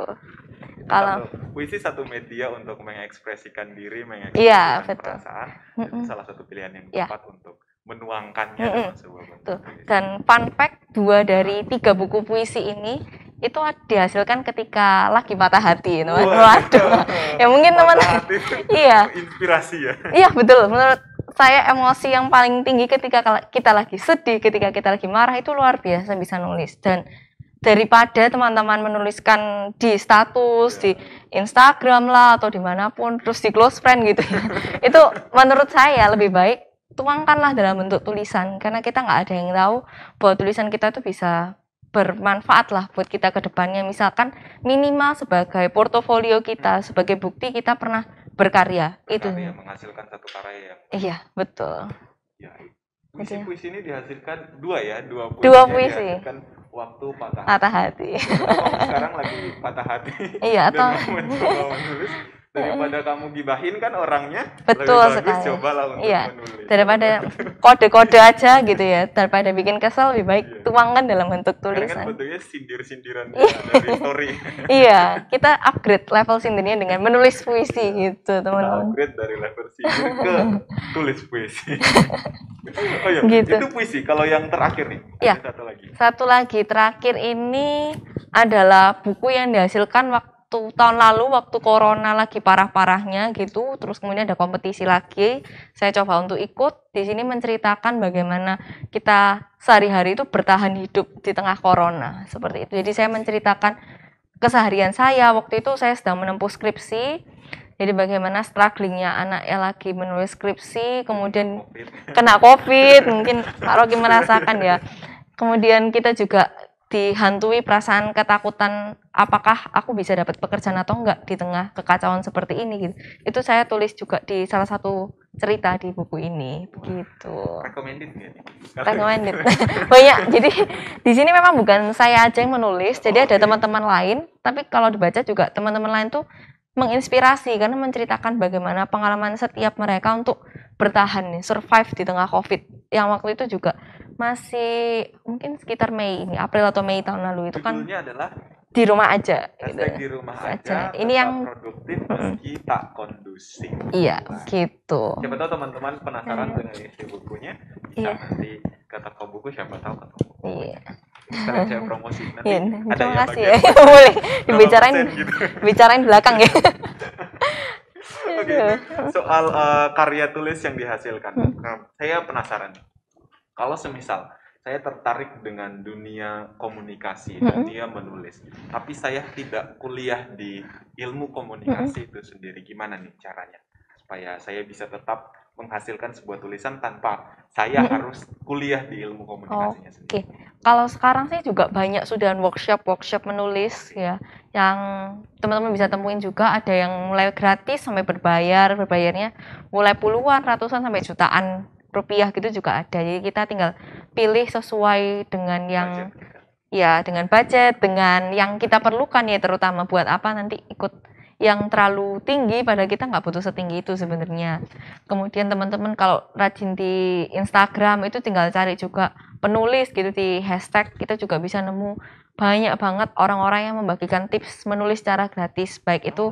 Kalau puisi satu media untuk mengekspresikan diri, mengekspresikan ya, betul. perasaan, mm -mm. salah satu pilihan yang ya. tepat untuk menuangkannya mm -mm. dalam sebuah Tuh. Dan fun fact dua dari tiga buku puisi ini itu dihasilkan ketika lagi patah hati, Wah, Waduh. ya mungkin teman. iya. Inspirasi ya. Iya betul. Menurut saya emosi yang paling tinggi ketika kita lagi sedih, ketika kita lagi marah itu luar biasa bisa nulis dan daripada teman-teman menuliskan di status di Instagram lah atau dimanapun terus di close friend gitu ya itu menurut saya lebih baik tuangkanlah dalam bentuk tulisan karena kita nggak ada yang tahu bahwa tulisan kita itu bisa bermanfaat lah buat kita ke depannya misalkan minimal sebagai portofolio kita hmm. sebagai bukti kita pernah berkarya, berkarya itu menghasilkan satu karya yang iya betul ya, gitu ya. puisi puisi ini dihasilkan dua ya dua puisi dua puisi ya, waktu patah patah hati. hati. sekarang lagi patah hati. Iya atau menulis daripada kamu gibahin kan orangnya betul lebih bagus sekali. cobalah untuk iya. menulis daripada kode-kode aja gitu ya daripada bikin kesel lebih baik iya. tuangkan dalam bentuk tulisan Karena kan bentuknya sindir-sindiran iya. dari story iya kita upgrade level sindirnya dengan menulis puisi iya. gitu teman-teman upgrade dari level sindir ke tulis puisi oh iya gitu. itu puisi kalau yang terakhir nih ya. satu lagi satu lagi terakhir ini adalah buku yang dihasilkan waktu waktu tahun lalu waktu corona lagi parah-parahnya gitu terus kemudian ada kompetisi lagi saya coba untuk ikut di sini menceritakan bagaimana kita sehari-hari itu bertahan hidup di tengah corona seperti itu jadi saya menceritakan keseharian saya waktu itu saya sedang menempuh skripsi jadi bagaimana strugglingnya anak anaknya lagi menulis skripsi kemudian kena covid mungkin Pak Rocky merasakan ya kemudian kita juga dihantui perasaan ketakutan apakah aku bisa dapat pekerjaan atau enggak di tengah kekacauan seperti ini gitu. Itu saya tulis juga di salah satu cerita di buku ini begitu. Recommended nih, Recommended. Banyak. Jadi di sini memang bukan saya aja yang menulis, jadi okay. Oh, ada teman-teman lain, tapi kalau dibaca juga teman-teman lain tuh menginspirasi karena menceritakan bagaimana pengalaman setiap mereka untuk bertahan nih, survive di tengah Covid. Yang waktu itu juga masih mungkin sekitar Mei ini, April atau Mei tahun lalu itu kan Judulnya kan adalah di rumah aja gitu. di rumah aja, aja. ini yang produktif meski tak kondusif iya nah, gitu siapa tahu teman-teman penasaran iya. dengan isi bukunya bisa iya. nanti ke toko buku siapa tahu ke toko buku iya. Sekarang saya promosi iya, ada yang kasih ya iya, boleh dibicarain gitu. bicarain belakang ya Oke, okay. soal uh, karya tulis yang dihasilkan, hmm. Nah, saya penasaran. Kalau semisal saya tertarik dengan dunia komunikasi, mm -hmm. dunia menulis. Tapi saya tidak kuliah di ilmu komunikasi -hmm. itu sendiri. Gimana nih caranya supaya saya bisa tetap menghasilkan sebuah tulisan tanpa saya -hmm. harus kuliah di ilmu komunikasinya oh, sendiri? Oke, okay. kalau sekarang sih juga banyak sudah workshop workshop menulis ya, yang teman-teman bisa temuin juga ada yang mulai gratis sampai berbayar, berbayarnya mulai puluhan, ratusan sampai jutaan rupiah gitu juga ada. Jadi kita tinggal pilih sesuai dengan yang budget. Gitu. ya dengan budget, dengan yang kita perlukan ya terutama buat apa nanti ikut yang terlalu tinggi pada kita nggak butuh setinggi itu sebenarnya. Kemudian teman-teman kalau rajin di Instagram itu tinggal cari juga penulis gitu di hashtag kita juga bisa nemu banyak banget orang-orang yang membagikan tips menulis secara gratis baik itu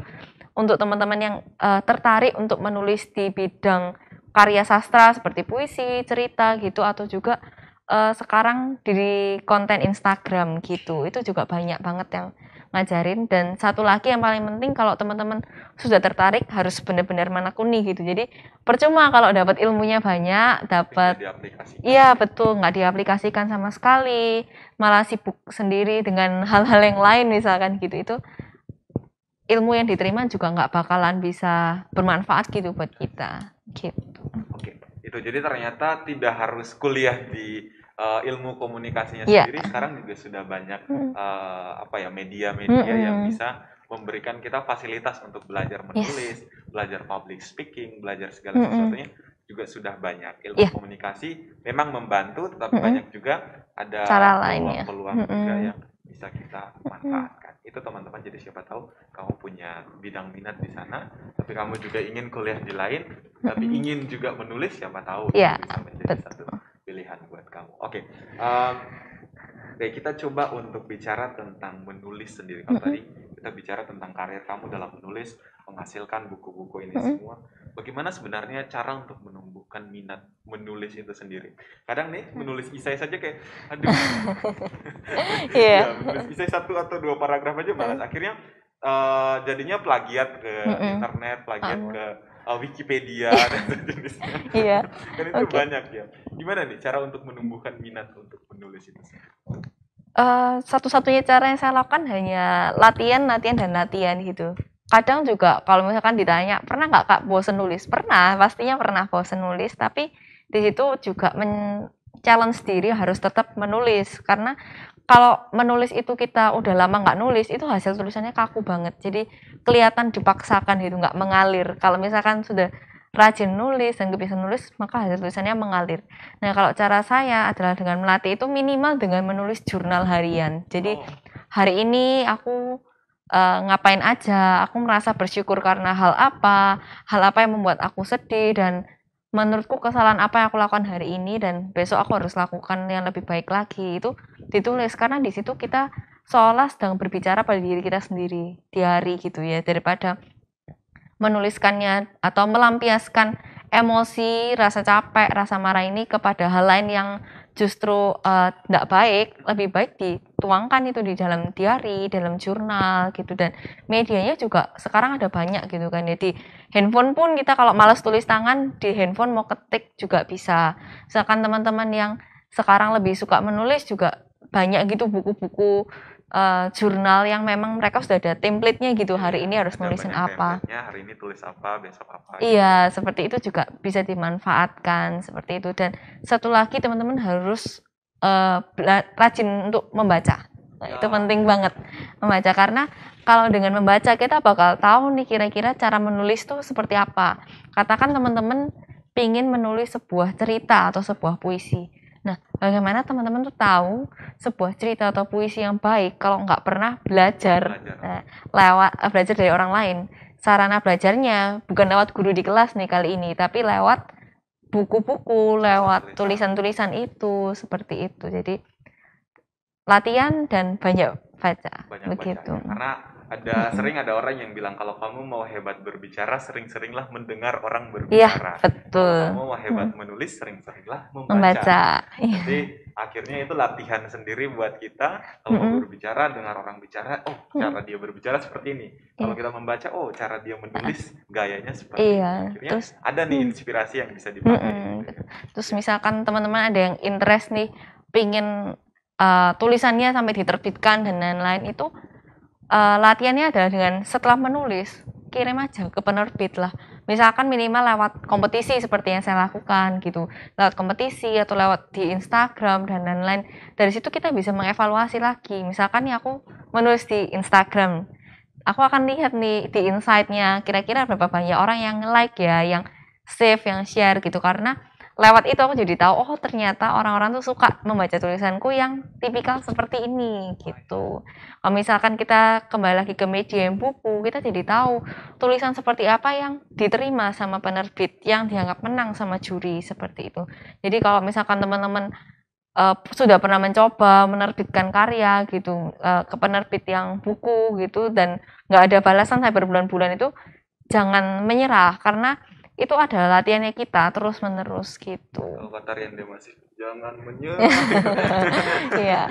untuk teman-teman yang uh, tertarik untuk menulis di bidang karya sastra seperti puisi, cerita gitu atau juga uh, sekarang di konten Instagram gitu itu juga banyak banget yang ngajarin dan satu lagi yang paling penting kalau teman-teman sudah tertarik harus benar-benar menekuni gitu jadi percuma kalau dapat ilmunya banyak dapat iya betul nggak diaplikasikan sama sekali malah sibuk sendiri dengan hal-hal yang lain misalkan gitu itu ilmu yang diterima juga nggak bakalan bisa bermanfaat gitu buat kita gitu oke itu jadi ternyata tidak harus kuliah di uh, ilmu komunikasinya yeah. sendiri sekarang juga sudah banyak uh, apa ya media-media hmm. yang bisa memberikan kita fasilitas untuk belajar menulis, yes. belajar public speaking, belajar segala mm-hmm. sesuatunya juga sudah banyak. Ilmu yeah. komunikasi memang membantu, tetapi mm-hmm. banyak juga ada peluang-peluang mm-hmm. juga yang bisa kita manfaatkan. Mm-hmm. Itu teman-teman jadi siapa tahu kamu punya bidang minat di sana, tapi kamu juga ingin kuliah di lain, mm-hmm. tapi ingin juga menulis siapa tahu yeah. bisa menjadi Betul. satu pilihan kamu. Oke, okay. um, kita coba untuk bicara tentang menulis sendiri. Kalau mm-hmm. tadi kita bicara tentang karir kamu dalam menulis, menghasilkan buku-buku ini mm-hmm. semua. Bagaimana sebenarnya cara untuk menumbuhkan minat menulis itu sendiri? Kadang nih mm-hmm. menulis isai saja kayak, aduh, yeah. ya, iya, menulis isai satu atau dua paragraf aja malas. Akhirnya uh, jadinya plagiat ke internet, plagiat ke Oh, Wikipedia dan sejenisnya. Iya. Kan itu okay. banyak ya. Gimana nih cara untuk menumbuhkan minat untuk menulis itu Uh, satu-satunya cara yang saya lakukan hanya latihan, latihan dan latihan gitu. Kadang juga kalau misalkan ditanya pernah nggak kak bosen nulis? Pernah, pastinya pernah bosen nulis. Tapi di situ juga men challenge diri harus tetap menulis karena kalau menulis itu kita udah lama nggak nulis itu hasil tulisannya kaku banget jadi kelihatan dipaksakan gitu nggak mengalir kalau misalkan sudah rajin nulis dan bisa nulis maka hasil tulisannya mengalir nah kalau cara saya adalah dengan melatih itu minimal dengan menulis jurnal harian jadi oh. hari ini aku uh, ngapain aja aku merasa bersyukur karena hal apa hal apa yang membuat aku sedih dan menurutku kesalahan apa yang aku lakukan hari ini dan besok aku harus lakukan yang lebih baik lagi itu ditulis karena di situ kita seolah sedang berbicara pada diri kita sendiri di hari gitu ya daripada menuliskannya atau melampiaskan emosi rasa capek rasa marah ini kepada hal lain yang justru tidak eh, baik, lebih baik dituangkan itu di dalam diary, dalam jurnal gitu dan medianya juga sekarang ada banyak gitu kan. Jadi handphone pun kita kalau malas tulis tangan di handphone mau ketik juga bisa. Misalkan teman-teman yang sekarang lebih suka menulis juga banyak gitu buku-buku uh, jurnal yang memang mereka sudah ada template-nya gitu ya, hari iya, ini harus nulisin apa hari ini tulis apa besok apa gitu. iya seperti itu juga bisa dimanfaatkan seperti itu dan satu lagi teman-teman harus uh, rajin untuk membaca nah, ya. itu penting banget membaca karena kalau dengan membaca kita bakal tahu nih kira-kira cara menulis tuh seperti apa katakan teman-teman ingin menulis sebuah cerita atau sebuah puisi Nah, bagaimana teman-teman tuh tahu sebuah cerita atau puisi yang baik kalau nggak pernah belajar, belajar. Eh, lewat eh, belajar dari orang lain? Sarana belajarnya bukan lewat guru di kelas nih kali ini, tapi lewat buku-buku, lewat tulisan-tulisan itu seperti itu. Jadi latihan dan banyak baca, banyak begitu. Baca, ya. Karena ada sering ada orang yang bilang kalau kamu mau hebat berbicara sering-seringlah mendengar orang iya, berbicara. Iya, betul. Kalau kamu mau hebat hmm. menulis sering-seringlah membaca. membaca. Iya. Jadi iya. akhirnya itu latihan sendiri buat kita kalau mm -hmm. berbicara dengar orang bicara, oh hmm. cara dia berbicara seperti ini. Kalau iya. kita membaca, oh cara dia menulis gayanya seperti iya. ini. Akhirnya Terus, ada nih hmm. inspirasi yang bisa dipakai. Mm -hmm. Gitu. Gitu. Terus misalkan teman-teman ada yang interest nih pingin uh, tulisannya sampai diterbitkan dan lain-lain itu uh, latihannya adalah dengan setelah menulis kirim aja ke penerbit lah misalkan minimal lewat kompetisi seperti yang saya lakukan gitu lewat kompetisi atau lewat di Instagram dan lain-lain dari situ kita bisa mengevaluasi lagi misalkan nih aku menulis di Instagram aku akan lihat nih di insightnya kira-kira berapa banyak orang yang like ya yang save yang share gitu karena lewat itu aku jadi tahu oh ternyata orang-orang tuh suka membaca tulisanku yang tipikal seperti ini gitu. Kalau misalkan kita kembali lagi ke media yang buku, kita jadi tahu tulisan seperti apa yang diterima sama penerbit, yang dianggap menang sama juri seperti itu. Jadi kalau misalkan teman-teman uh, sudah pernah mencoba menerbitkan karya gitu uh, ke penerbit yang buku gitu dan nggak ada balasan sampai berbulan-bulan itu jangan menyerah karena itu adalah latihannya kita terus menerus gitu. Oh, Kata dia masih jangan menyerah. Iya.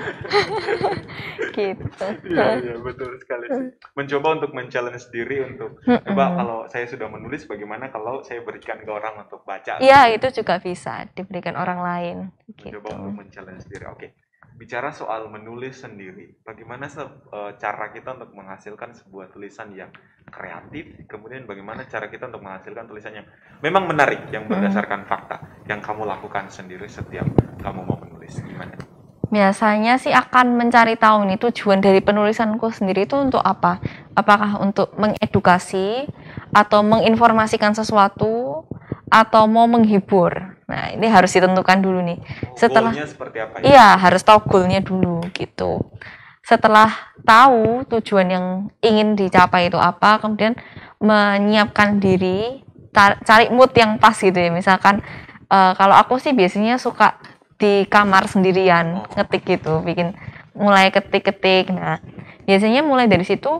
gitu. Iya, iya, betul sekali sih. Mencoba untuk men-challenge diri untuk coba kalau saya sudah menulis bagaimana kalau saya berikan ke orang untuk baca. Iya, itu juga bisa diberikan orang lain. Mencoba gitu. untuk men-challenge diri. Oke. Okay bicara soal menulis sendiri, bagaimana se e, cara kita untuk menghasilkan sebuah tulisan yang kreatif, kemudian bagaimana cara kita untuk menghasilkan tulisan yang memang menarik, yang hmm. berdasarkan fakta, yang kamu lakukan sendiri setiap kamu mau menulis, gimana? Biasanya sih akan mencari tahu nih tujuan dari penulisanku sendiri itu untuk apa? Apakah untuk mengedukasi atau menginformasikan sesuatu atau mau menghibur. Nah, ini harus ditentukan dulu nih. Setelah seperti apa? Iya, harus tahu goalnya dulu gitu. Setelah tahu tujuan yang ingin dicapai itu apa, kemudian menyiapkan diri, cari mood yang pas gitu ya. Misalkan uh, kalau aku sih biasanya suka di kamar sendirian oh. ngetik gitu, bikin mulai ketik-ketik. Nah, biasanya mulai dari situ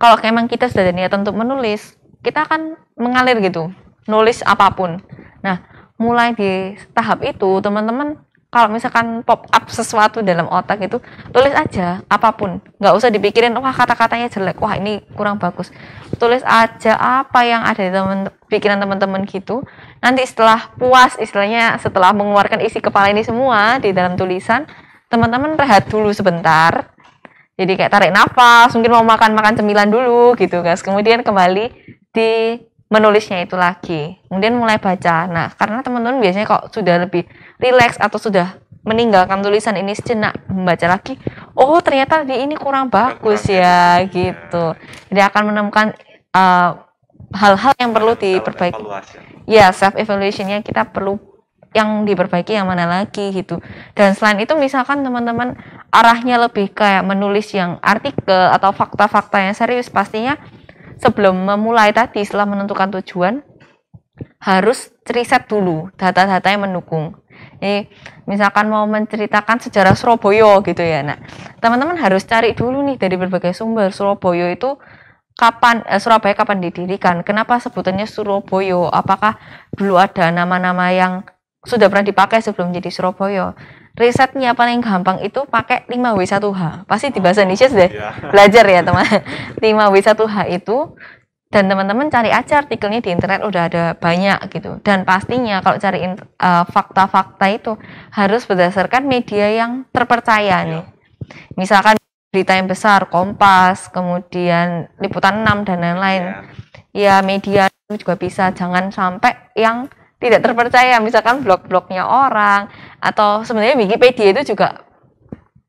kalau memang kita sudah niat untuk menulis, kita akan mengalir gitu nulis apapun. Nah, mulai di tahap itu teman-teman kalau misalkan pop up sesuatu dalam otak itu tulis aja apapun nggak usah dipikirin wah kata-katanya jelek wah ini kurang bagus tulis aja apa yang ada di temen, pikiran teman-teman gitu nanti setelah puas istilahnya setelah mengeluarkan isi kepala ini semua di dalam tulisan teman-teman rehat dulu sebentar jadi kayak tarik nafas mungkin mau makan makan cemilan dulu gitu guys kemudian kembali di menulisnya itu lagi. Kemudian mulai baca. Nah, karena teman-teman biasanya kok sudah lebih rileks atau sudah meninggalkan tulisan ini sejenak membaca lagi, oh ternyata di ini kurang bagus ya gitu. Jadi akan menemukan eh, hal-hal uh, yang perlu diperbaiki. Ya, self evaluationnya kita perlu yang diperbaiki yang mana lagi gitu. Dan selain itu misalkan teman-teman arahnya lebih kayak menulis yang artikel atau fakta-fakta yang serius pastinya sebelum memulai tadi setelah menentukan tujuan harus riset dulu data-data yang mendukung. Jadi misalkan mau menceritakan sejarah Surabaya gitu ya, nak teman-teman harus cari dulu nih dari berbagai sumber Surabaya itu kapan eh, Surabaya kapan didirikan, kenapa sebutannya Surabaya, apakah dulu ada nama-nama yang sudah pernah dipakai sebelum menjadi Surabaya risetnya paling gampang itu pakai 5W1H. Pasti di bahasa oh, Indonesia sudah iya. belajar ya teman. 5W1H itu dan teman-teman cari aja artikelnya di internet udah ada banyak gitu. Dan pastinya kalau cari eh, fakta-fakta uh, itu harus berdasarkan media yang terpercaya ya. nih. Misalkan berita yang besar, Kompas, kemudian Liputan 6 dan lain-lain. Ya. Ya media juga bisa jangan sampai yang tidak terpercaya misalkan blog-blognya orang atau sebenarnya Wikipedia itu juga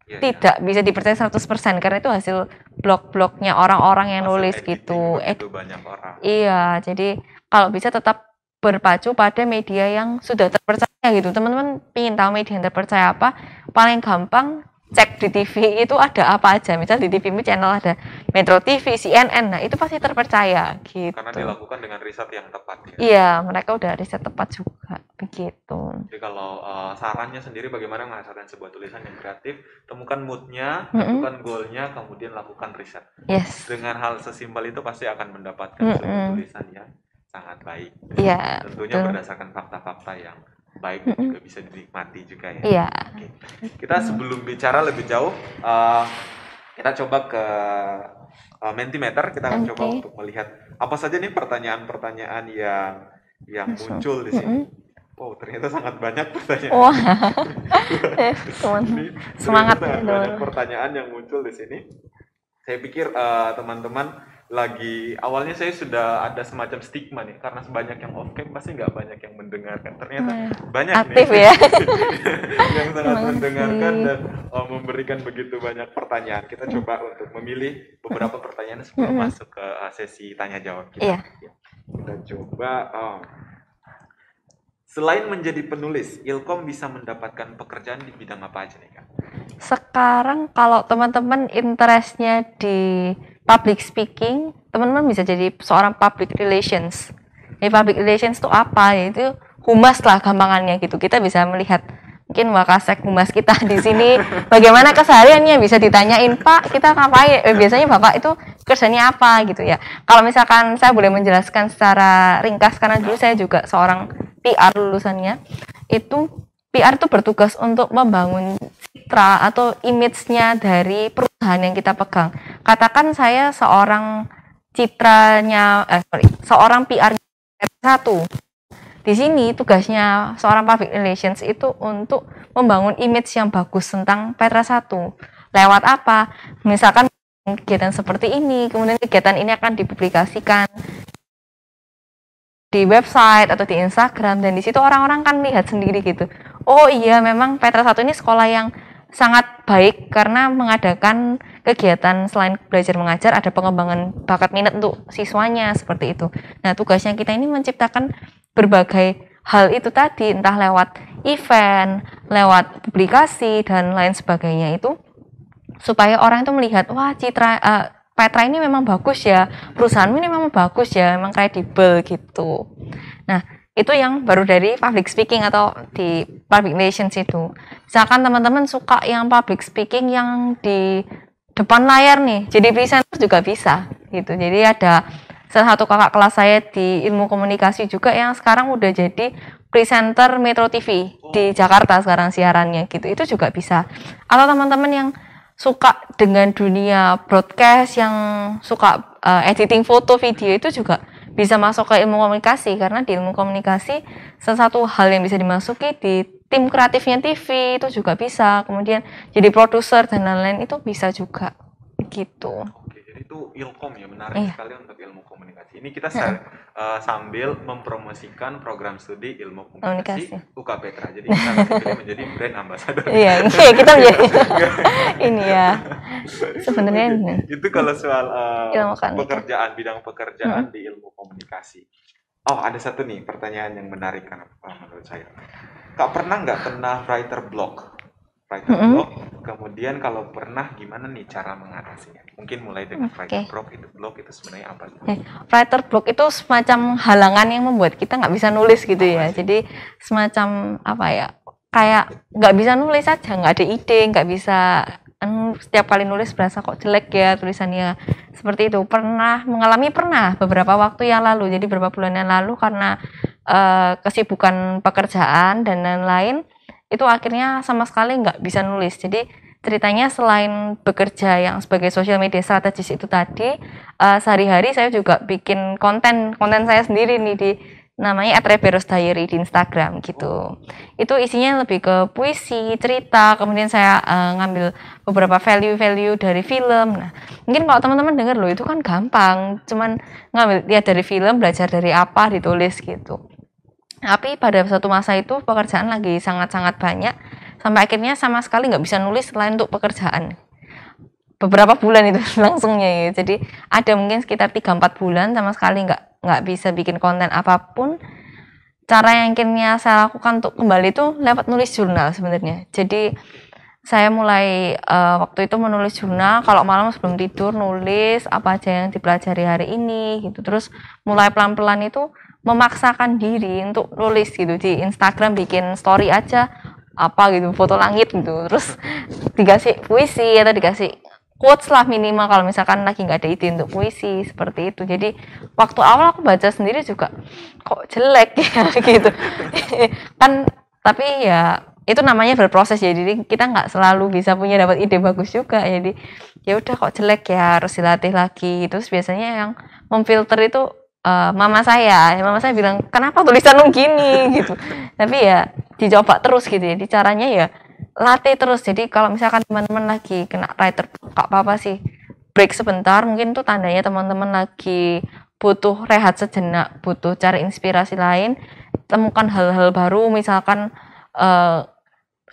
ya, tidak ya. bisa dipercaya 100% karena itu hasil blog-blognya orang-orang yang hasil nulis gitu. Eh, banyak orang. Iya, jadi kalau bisa tetap berpacu pada media yang sudah terpercaya gitu. Teman-teman pingin tahu media yang terpercaya apa? Paling gampang cek di TV itu ada apa aja misal di TV channel ada Metro TV, CNN nah itu pasti terpercaya gitu karena dilakukan dengan riset yang tepat ya? iya mereka udah riset tepat juga begitu jadi kalau uh, sarannya sendiri bagaimana menghasilkan sebuah tulisan yang kreatif temukan moodnya, mm-hmm. temukan goalnya kemudian lakukan riset yes. dengan hal sesimpel itu pasti akan mendapatkan mm-hmm. tulisan yang sangat baik iya tentunya betul. berdasarkan fakta-fakta yang baik dan juga bisa dinikmati juga ya. Iya. Oke. Kita sebelum bicara lebih jauh, uh, kita coba ke uh, Mentimeter, kita akan okay. coba untuk melihat apa saja nih pertanyaan-pertanyaan yang yang Masuk. muncul di sini. Mm -hmm. Wow, ternyata sangat banyak pertanyaan. Wah, wow. Eh, semangat banyak pertanyaan yang muncul di sini. Saya pikir teman-teman uh, teman -teman, lagi awalnya saya sudah ada semacam stigma nih karena sebanyak yang off cam pasti nggak banyak yang mendengarkan ternyata hmm. banyak aktif nih, ya yang sangat mendengarkan dan oh, memberikan begitu banyak pertanyaan kita coba untuk memilih beberapa pertanyaan sebelum hmm. masuk ke uh, sesi tanya jawab kita yeah. Ya, kita coba oh. Selain menjadi penulis, Ilkom bisa mendapatkan pekerjaan di bidang apa aja nih kak? Sekarang kalau teman-teman interestnya di public speaking, teman-teman bisa jadi seorang public relations. Ini public relations itu apa? Itu humas lah gampangannya gitu. Kita bisa melihat mungkin wakasek humas kita di sini bagaimana kesehariannya bisa ditanyain Pak kita ngapain eh, biasanya bapak itu kerjanya apa gitu ya kalau misalkan saya boleh menjelaskan secara ringkas karena dulu saya juga seorang PR lulusannya itu PR itu bertugas untuk membangun citra atau image-nya dari perusahaan yang kita pegang. Katakan saya seorang citranya, eh, sorry, seorang PR satu. Di sini tugasnya seorang public relations itu untuk membangun image yang bagus tentang Petra 1. Lewat apa? Misalkan kegiatan seperti ini, kemudian kegiatan ini akan dipublikasikan di website atau di Instagram dan di situ orang-orang kan lihat sendiri gitu. Oh iya memang Petra satu ini sekolah yang sangat baik karena mengadakan kegiatan selain belajar mengajar ada pengembangan bakat minat untuk siswanya seperti itu. Nah tugasnya kita ini menciptakan berbagai hal itu tadi entah lewat event, lewat publikasi dan lain sebagainya itu supaya orang itu melihat wah citra uh, Petra ini memang bagus ya, perusahaan ini memang bagus ya, memang kredibel gitu. Nah, itu yang baru dari public speaking atau di public relations itu. Misalkan teman-teman suka yang public speaking yang di depan layar nih, jadi presenter juga bisa gitu. Jadi ada salah satu kakak kelas saya di ilmu komunikasi juga yang sekarang udah jadi presenter Metro TV di Jakarta sekarang siarannya gitu. Itu juga bisa. Atau teman-teman yang suka dengan dunia broadcast yang suka uh, editing foto video itu juga bisa masuk ke ilmu komunikasi karena di ilmu komunikasi salah satu hal yang bisa dimasuki di tim kreatifnya TV itu juga bisa kemudian jadi produser dan lain-lain itu bisa juga gitu itu ilkom ya menarik eh. sekali untuk ilmu komunikasi. Ini kita uh, sambil mempromosikan program studi ilmu komunikasi, komunikasi. UKPK. Jadi kita menjadi brand ambassador. Iya, iya kita menjadi ini ya. Sebenarnya itu kalau soal uh, pekerjaan bidang pekerjaan hmm. di ilmu komunikasi. Oh, ada satu nih pertanyaan yang menarik karena menurut saya. Kak pernah nggak pernah writer block? writer mm -hmm. block. Kemudian kalau pernah gimana nih cara mengatasinya? Mungkin mulai dengan okay. writer blog itu block itu sebenarnya apa? Okay. Writer eh, blog itu semacam halangan yang membuat kita nggak bisa nulis gitu ya. apa ya. Sih? Jadi semacam apa ya? Kayak nggak bisa nulis saja, nggak ada ide, nggak bisa anu, setiap kali nulis berasa kok jelek ya tulisannya seperti itu pernah mengalami pernah beberapa waktu yang lalu jadi beberapa bulan yang lalu karena uh, kesibukan pekerjaan dan lain-lain itu akhirnya sama sekali nggak bisa nulis jadi ceritanya selain bekerja yang sebagai social media strategis itu tadi uh, sehari-hari saya juga bikin konten konten saya sendiri nih di namanya Atreberos diary di Instagram gitu. Oh. Itu isinya lebih ke puisi, cerita, kemudian saya uh, ngambil beberapa value-value dari film. Nah, mungkin kalau teman-teman dengar loh itu kan gampang, cuman ngambil lihat ya, dari film, belajar dari apa ditulis gitu tapi pada suatu masa itu pekerjaan lagi sangat-sangat banyak sampai akhirnya sama sekali nggak bisa nulis selain untuk pekerjaan beberapa bulan itu langsungnya ya jadi ada mungkin sekitar 3-4 bulan sama sekali nggak nggak bisa bikin konten apapun cara yang akhirnya saya lakukan untuk kembali itu lewat nulis jurnal sebenarnya jadi saya mulai uh, waktu itu menulis jurnal kalau malam sebelum tidur nulis apa aja yang dipelajari hari ini gitu terus mulai pelan-pelan itu memaksakan diri untuk nulis gitu di Instagram bikin story aja apa gitu foto langit gitu terus dikasih puisi atau dikasih quotes lah minimal kalau misalkan lagi nggak ada ide untuk puisi seperti itu jadi waktu awal aku baca sendiri juga kok jelek ya gitu kan tapi ya itu namanya berproses ya jadi kita nggak selalu bisa punya dapat ide bagus juga jadi ya udah kok jelek ya harus dilatih lagi terus biasanya yang memfilter itu uh, mama saya ya, mama saya bilang kenapa tulisan gini gitu tapi ya dicoba terus gitu jadi ya. caranya ya latih terus jadi kalau misalkan teman-teman lagi kena writer gak apa-apa sih break sebentar mungkin tuh tandanya teman-teman lagi butuh rehat sejenak butuh cari inspirasi lain temukan hal-hal baru misalkan uh,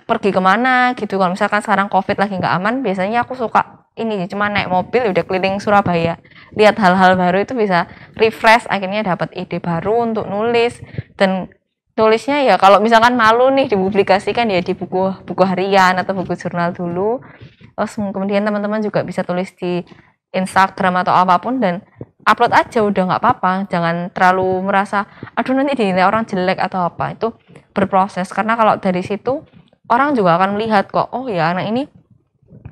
pergi kemana gitu kalau misalkan sekarang covid lagi nggak aman biasanya aku suka ini cuma naik mobil ya udah keliling Surabaya lihat hal-hal baru itu bisa refresh akhirnya dapat ide baru untuk nulis dan tulisnya ya kalau misalkan malu nih dipublikasikan ya di buku buku harian atau buku jurnal dulu terus kemudian teman-teman juga bisa tulis di Instagram atau apapun dan upload aja udah nggak apa-apa jangan terlalu merasa aduh nanti dinilai orang jelek atau apa itu berproses karena kalau dari situ orang juga akan melihat kok oh ya anak ini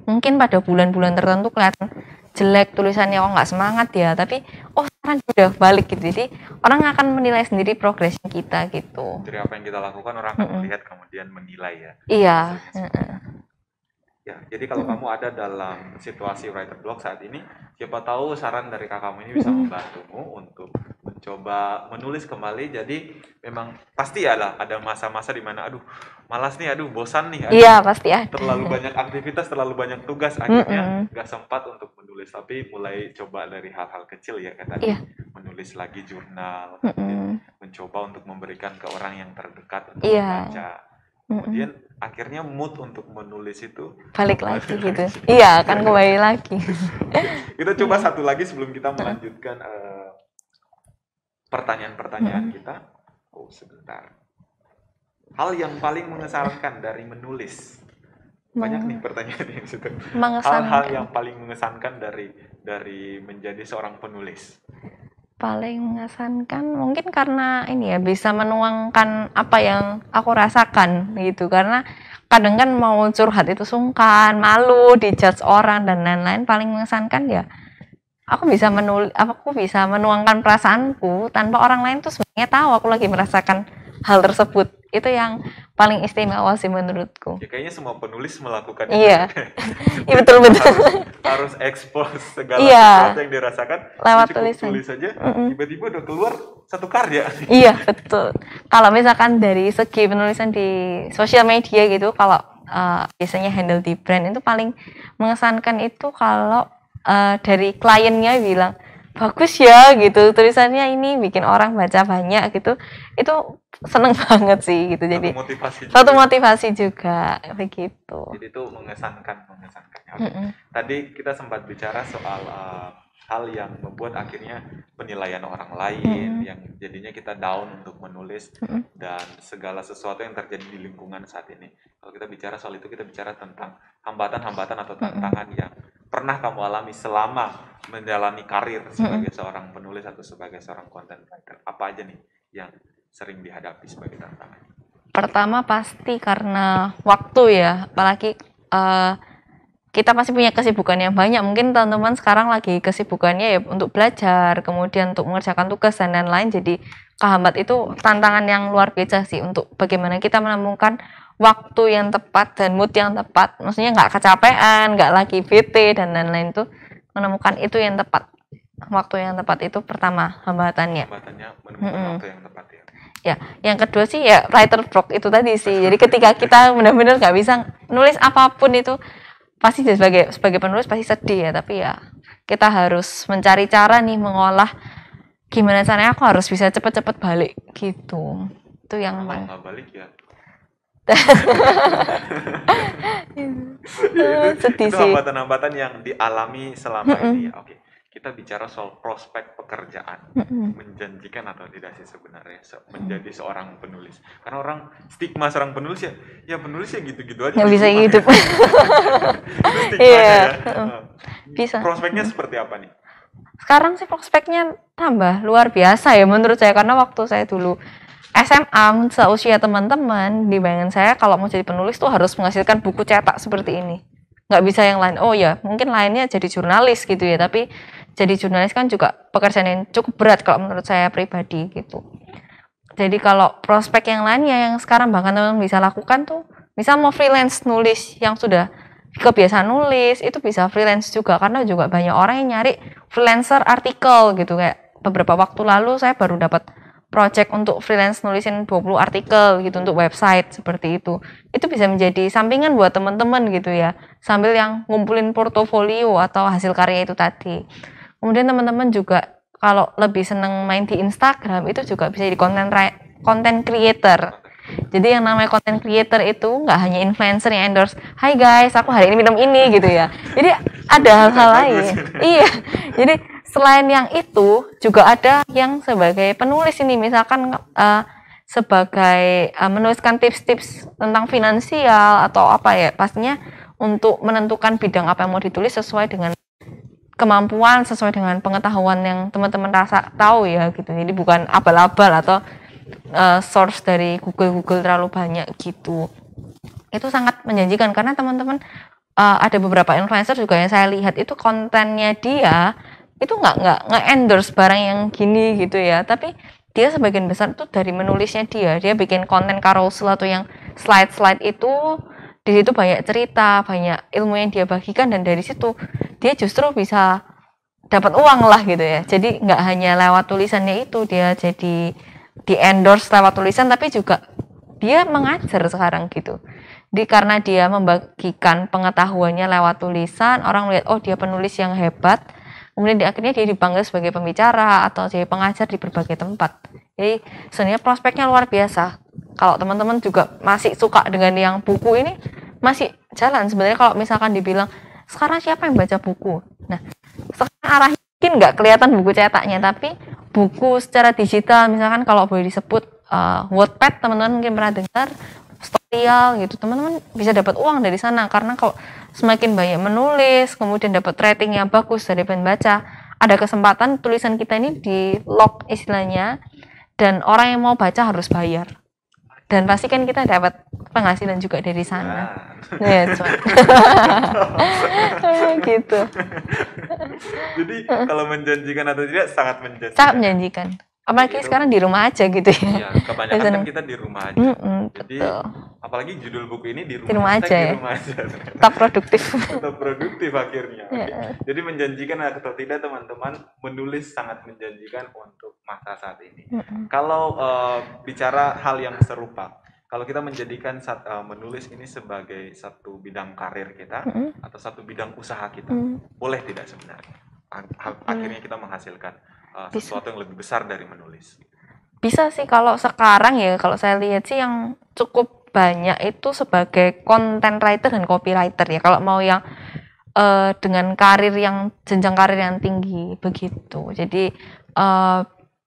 mungkin pada bulan-bulan tertentu kelihatan jelek tulisannya oh nggak semangat ya tapi oh sekarang sudah balik gitu jadi orang akan menilai sendiri progres kita gitu dari apa yang kita lakukan orang akan mm -hmm. melihat kemudian menilai ya iya mm ya jadi kalau kamu ada dalam situasi writer block saat ini siapa tahu saran dari kakakmu ini bisa membantumu untuk coba menulis kembali jadi memang pasti ya lah ada masa-masa di mana aduh malas nih aduh bosan nih aduh, iya pasti ya terlalu banyak aktivitas terlalu banyak tugas akhirnya nggak mm -mm. sempat untuk menulis tapi mulai coba dari hal-hal kecil ya kayak tadi iya. menulis lagi jurnal mm -mm. mencoba untuk memberikan ke orang yang terdekat untuk iya. membaca kemudian mm -mm. akhirnya mood untuk menulis itu balik lagi gitu. lagi. gitu iya akan kembali lagi kita coba satu lagi sebelum kita melanjutkan uh, pertanyaan-pertanyaan hmm. kita. Oh, sebentar. Hal yang paling mengesankan dari menulis. Banyak nih nah. pertanyaan yang sudah Hal-hal yang paling mengesankan dari dari menjadi seorang penulis. Paling mengesankan mungkin karena ini ya bisa menuangkan apa yang aku rasakan gitu karena kadang kan mau curhat itu sungkan, malu, dijudge orang dan lain-lain paling mengesankan ya aku bisa menul, aku bisa menuangkan perasaanku tanpa orang lain tuh sebenarnya tahu aku lagi merasakan hal tersebut itu yang paling istimewa sih menurutku ya, kayaknya semua penulis melakukan iya iya betul betul harus, harus ekspos segala iya. sesuatu yang dirasakan lewat Cukup tulisan tulis aja mm -mm. tiba-tiba udah keluar satu karya iya betul kalau misalkan dari segi penulisan di sosial media gitu kalau uh, biasanya handle di brand itu paling mengesankan itu kalau uh, dari kliennya bilang bagus ya gitu tulisannya ini bikin orang baca banyak gitu itu seneng banget sih gitu jadi satu motivasi juga. motivasi juga begitu jadi itu mengesankan mengesankan okay. mm -mm. tadi kita sempat bicara soal uh, hal yang membuat akhirnya penilaian orang lain mm -mm. yang jadinya kita down untuk menulis mm -mm. dan segala sesuatu yang terjadi di lingkungan saat ini kalau kita bicara soal itu kita bicara tentang hambatan-hambatan atau tantangan mm -mm. yang pernah kamu alami selama menjalani karir sebagai -hmm. seorang penulis atau sebagai seorang content writer? Apa aja nih yang sering dihadapi sebagai tantangan? Pertama pasti karena waktu ya, apalagi uh, kita pasti punya kesibukan yang banyak. Mungkin teman-teman sekarang lagi kesibukannya ya untuk belajar, kemudian untuk mengerjakan tugas dan lain-lain. Jadi kehambat itu tantangan yang luar biasa sih untuk bagaimana kita menemukan waktu yang tepat dan mood yang tepat maksudnya nggak kecapean nggak lagi BT dan lain-lain itu menemukan itu yang tepat waktu yang tepat itu pertama hambatannya hambatannya menemukan -hmm. waktu yang tepat ya ya yang kedua sih ya writer block itu tadi sih jadi ketika kita benar-benar nggak bisa nulis apapun itu pasti sebagai sebagai penulis pasti sedih ya tapi ya kita harus mencari cara nih mengolah gimana caranya aku harus bisa cepet-cepet balik gitu itu yang kalau balik ya Iya, iya. Sedih itu hambatan-hambatan yang dialami selama mm -mm. ini. Oke, kita bicara soal prospek pekerjaan, mm -mm. menjanjikan atau tidak sih sebenarnya se menjadi seorang penulis. Karena orang stigma seorang penulis ya, ya penulis ya gitu-gitu aja. Yang bisa hidup. Iya. ya. Bisa. Prospeknya mm seperti apa nih? Sekarang sih prospeknya tambah luar biasa ya menurut saya karena waktu saya dulu SMA seusia teman-teman di bayangan saya kalau mau jadi penulis tuh harus menghasilkan buku cetak seperti ini nggak bisa yang lain oh ya mungkin lainnya jadi jurnalis gitu ya tapi jadi jurnalis kan juga pekerjaan yang cukup berat kalau menurut saya pribadi gitu jadi kalau prospek yang lainnya yang sekarang bahkan teman bisa lakukan tuh misal mau freelance nulis yang sudah kebiasaan nulis itu bisa freelance juga karena juga banyak orang yang nyari freelancer artikel gitu kayak beberapa waktu lalu saya baru dapat project untuk freelance nulisin 20 artikel gitu untuk website seperti itu. Itu bisa menjadi sampingan buat teman-teman gitu ya. Sambil yang ngumpulin portofolio atau hasil karya itu tadi. Kemudian teman-teman juga kalau lebih seneng main di Instagram itu juga bisa di konten konten creator. Jadi yang namanya content creator itu nggak hanya influencer yang endorse, "Hai guys, aku hari ini minum ini" gitu ya. Jadi ada hal-hal lain. iya. Jadi selain yang itu juga ada yang sebagai penulis ini misalkan uh, sebagai uh, menuliskan tips-tips tentang finansial atau apa ya pastinya untuk menentukan bidang apa yang mau ditulis sesuai dengan kemampuan sesuai dengan pengetahuan yang teman-teman rasa tahu ya gitu jadi bukan abal-abal atau uh, source dari Google Google terlalu banyak gitu itu sangat menjanjikan karena teman-teman uh, ada beberapa influencer juga yang saya lihat itu kontennya dia itu nggak nggak nggak endorse barang yang gini gitu ya tapi dia sebagian besar tuh dari menulisnya dia dia bikin konten carousel atau yang slide slide itu di situ banyak cerita banyak ilmu yang dia bagikan dan dari situ dia justru bisa dapat uang lah gitu ya jadi nggak hanya lewat tulisannya itu dia jadi di endorse lewat tulisan tapi juga dia mengajar sekarang gitu di karena dia membagikan pengetahuannya lewat tulisan orang lihat oh dia penulis yang hebat kemudian di akhirnya dia dipanggil sebagai pembicara atau jadi pengajar di berbagai tempat jadi sebenarnya prospeknya luar biasa kalau teman-teman juga masih suka dengan yang buku ini masih jalan sebenarnya kalau misalkan dibilang sekarang siapa yang baca buku nah sekarang arahnya mungkin nggak kelihatan buku cetaknya tapi buku secara digital misalkan kalau boleh disebut uh, eh, Wordpad teman-teman mungkin pernah dengar tutorial gitu teman-teman bisa dapat uang dari sana karena kalau semakin banyak menulis kemudian dapat rating yang bagus dari pembaca ada kesempatan tulisan kita ini di lock istilahnya dan orang yang mau baca harus bayar dan pasti kan kita dapat penghasilan juga dari sana nah. ya cuman. gitu jadi kalau menjanjikan atau tidak sangat menjanjikan sangat menjanjikan apalagi sekarang di rumah aja gitu ya. Iya, kebanyakan kan kita di rumah aja. Mm -hmm, Jadi betul. apalagi judul buku ini di rumah, di rumah aja. Di ya? rumah aja. Tetap produktif. Tetap produktif akhirnya. Yeah. Iya. Jadi menjanjikan atau tidak teman-teman menulis sangat menjanjikan untuk masa saat ini. Mm -hmm. Kalau uh, bicara hal yang serupa, kalau kita menjadikan saat, uh, eh, menulis ini sebagai satu bidang karir kita mm -hmm. atau satu bidang usaha kita, mm -hmm. boleh tidak sebenarnya? akhirnya kita menghasilkan uh, sesuatu yang lebih besar dari menulis? Bisa sih kalau sekarang ya kalau saya lihat sih yang cukup banyak itu sebagai content writer dan copywriter ya kalau mau yang uh, dengan karir yang jenjang karir yang tinggi begitu. Jadi uh,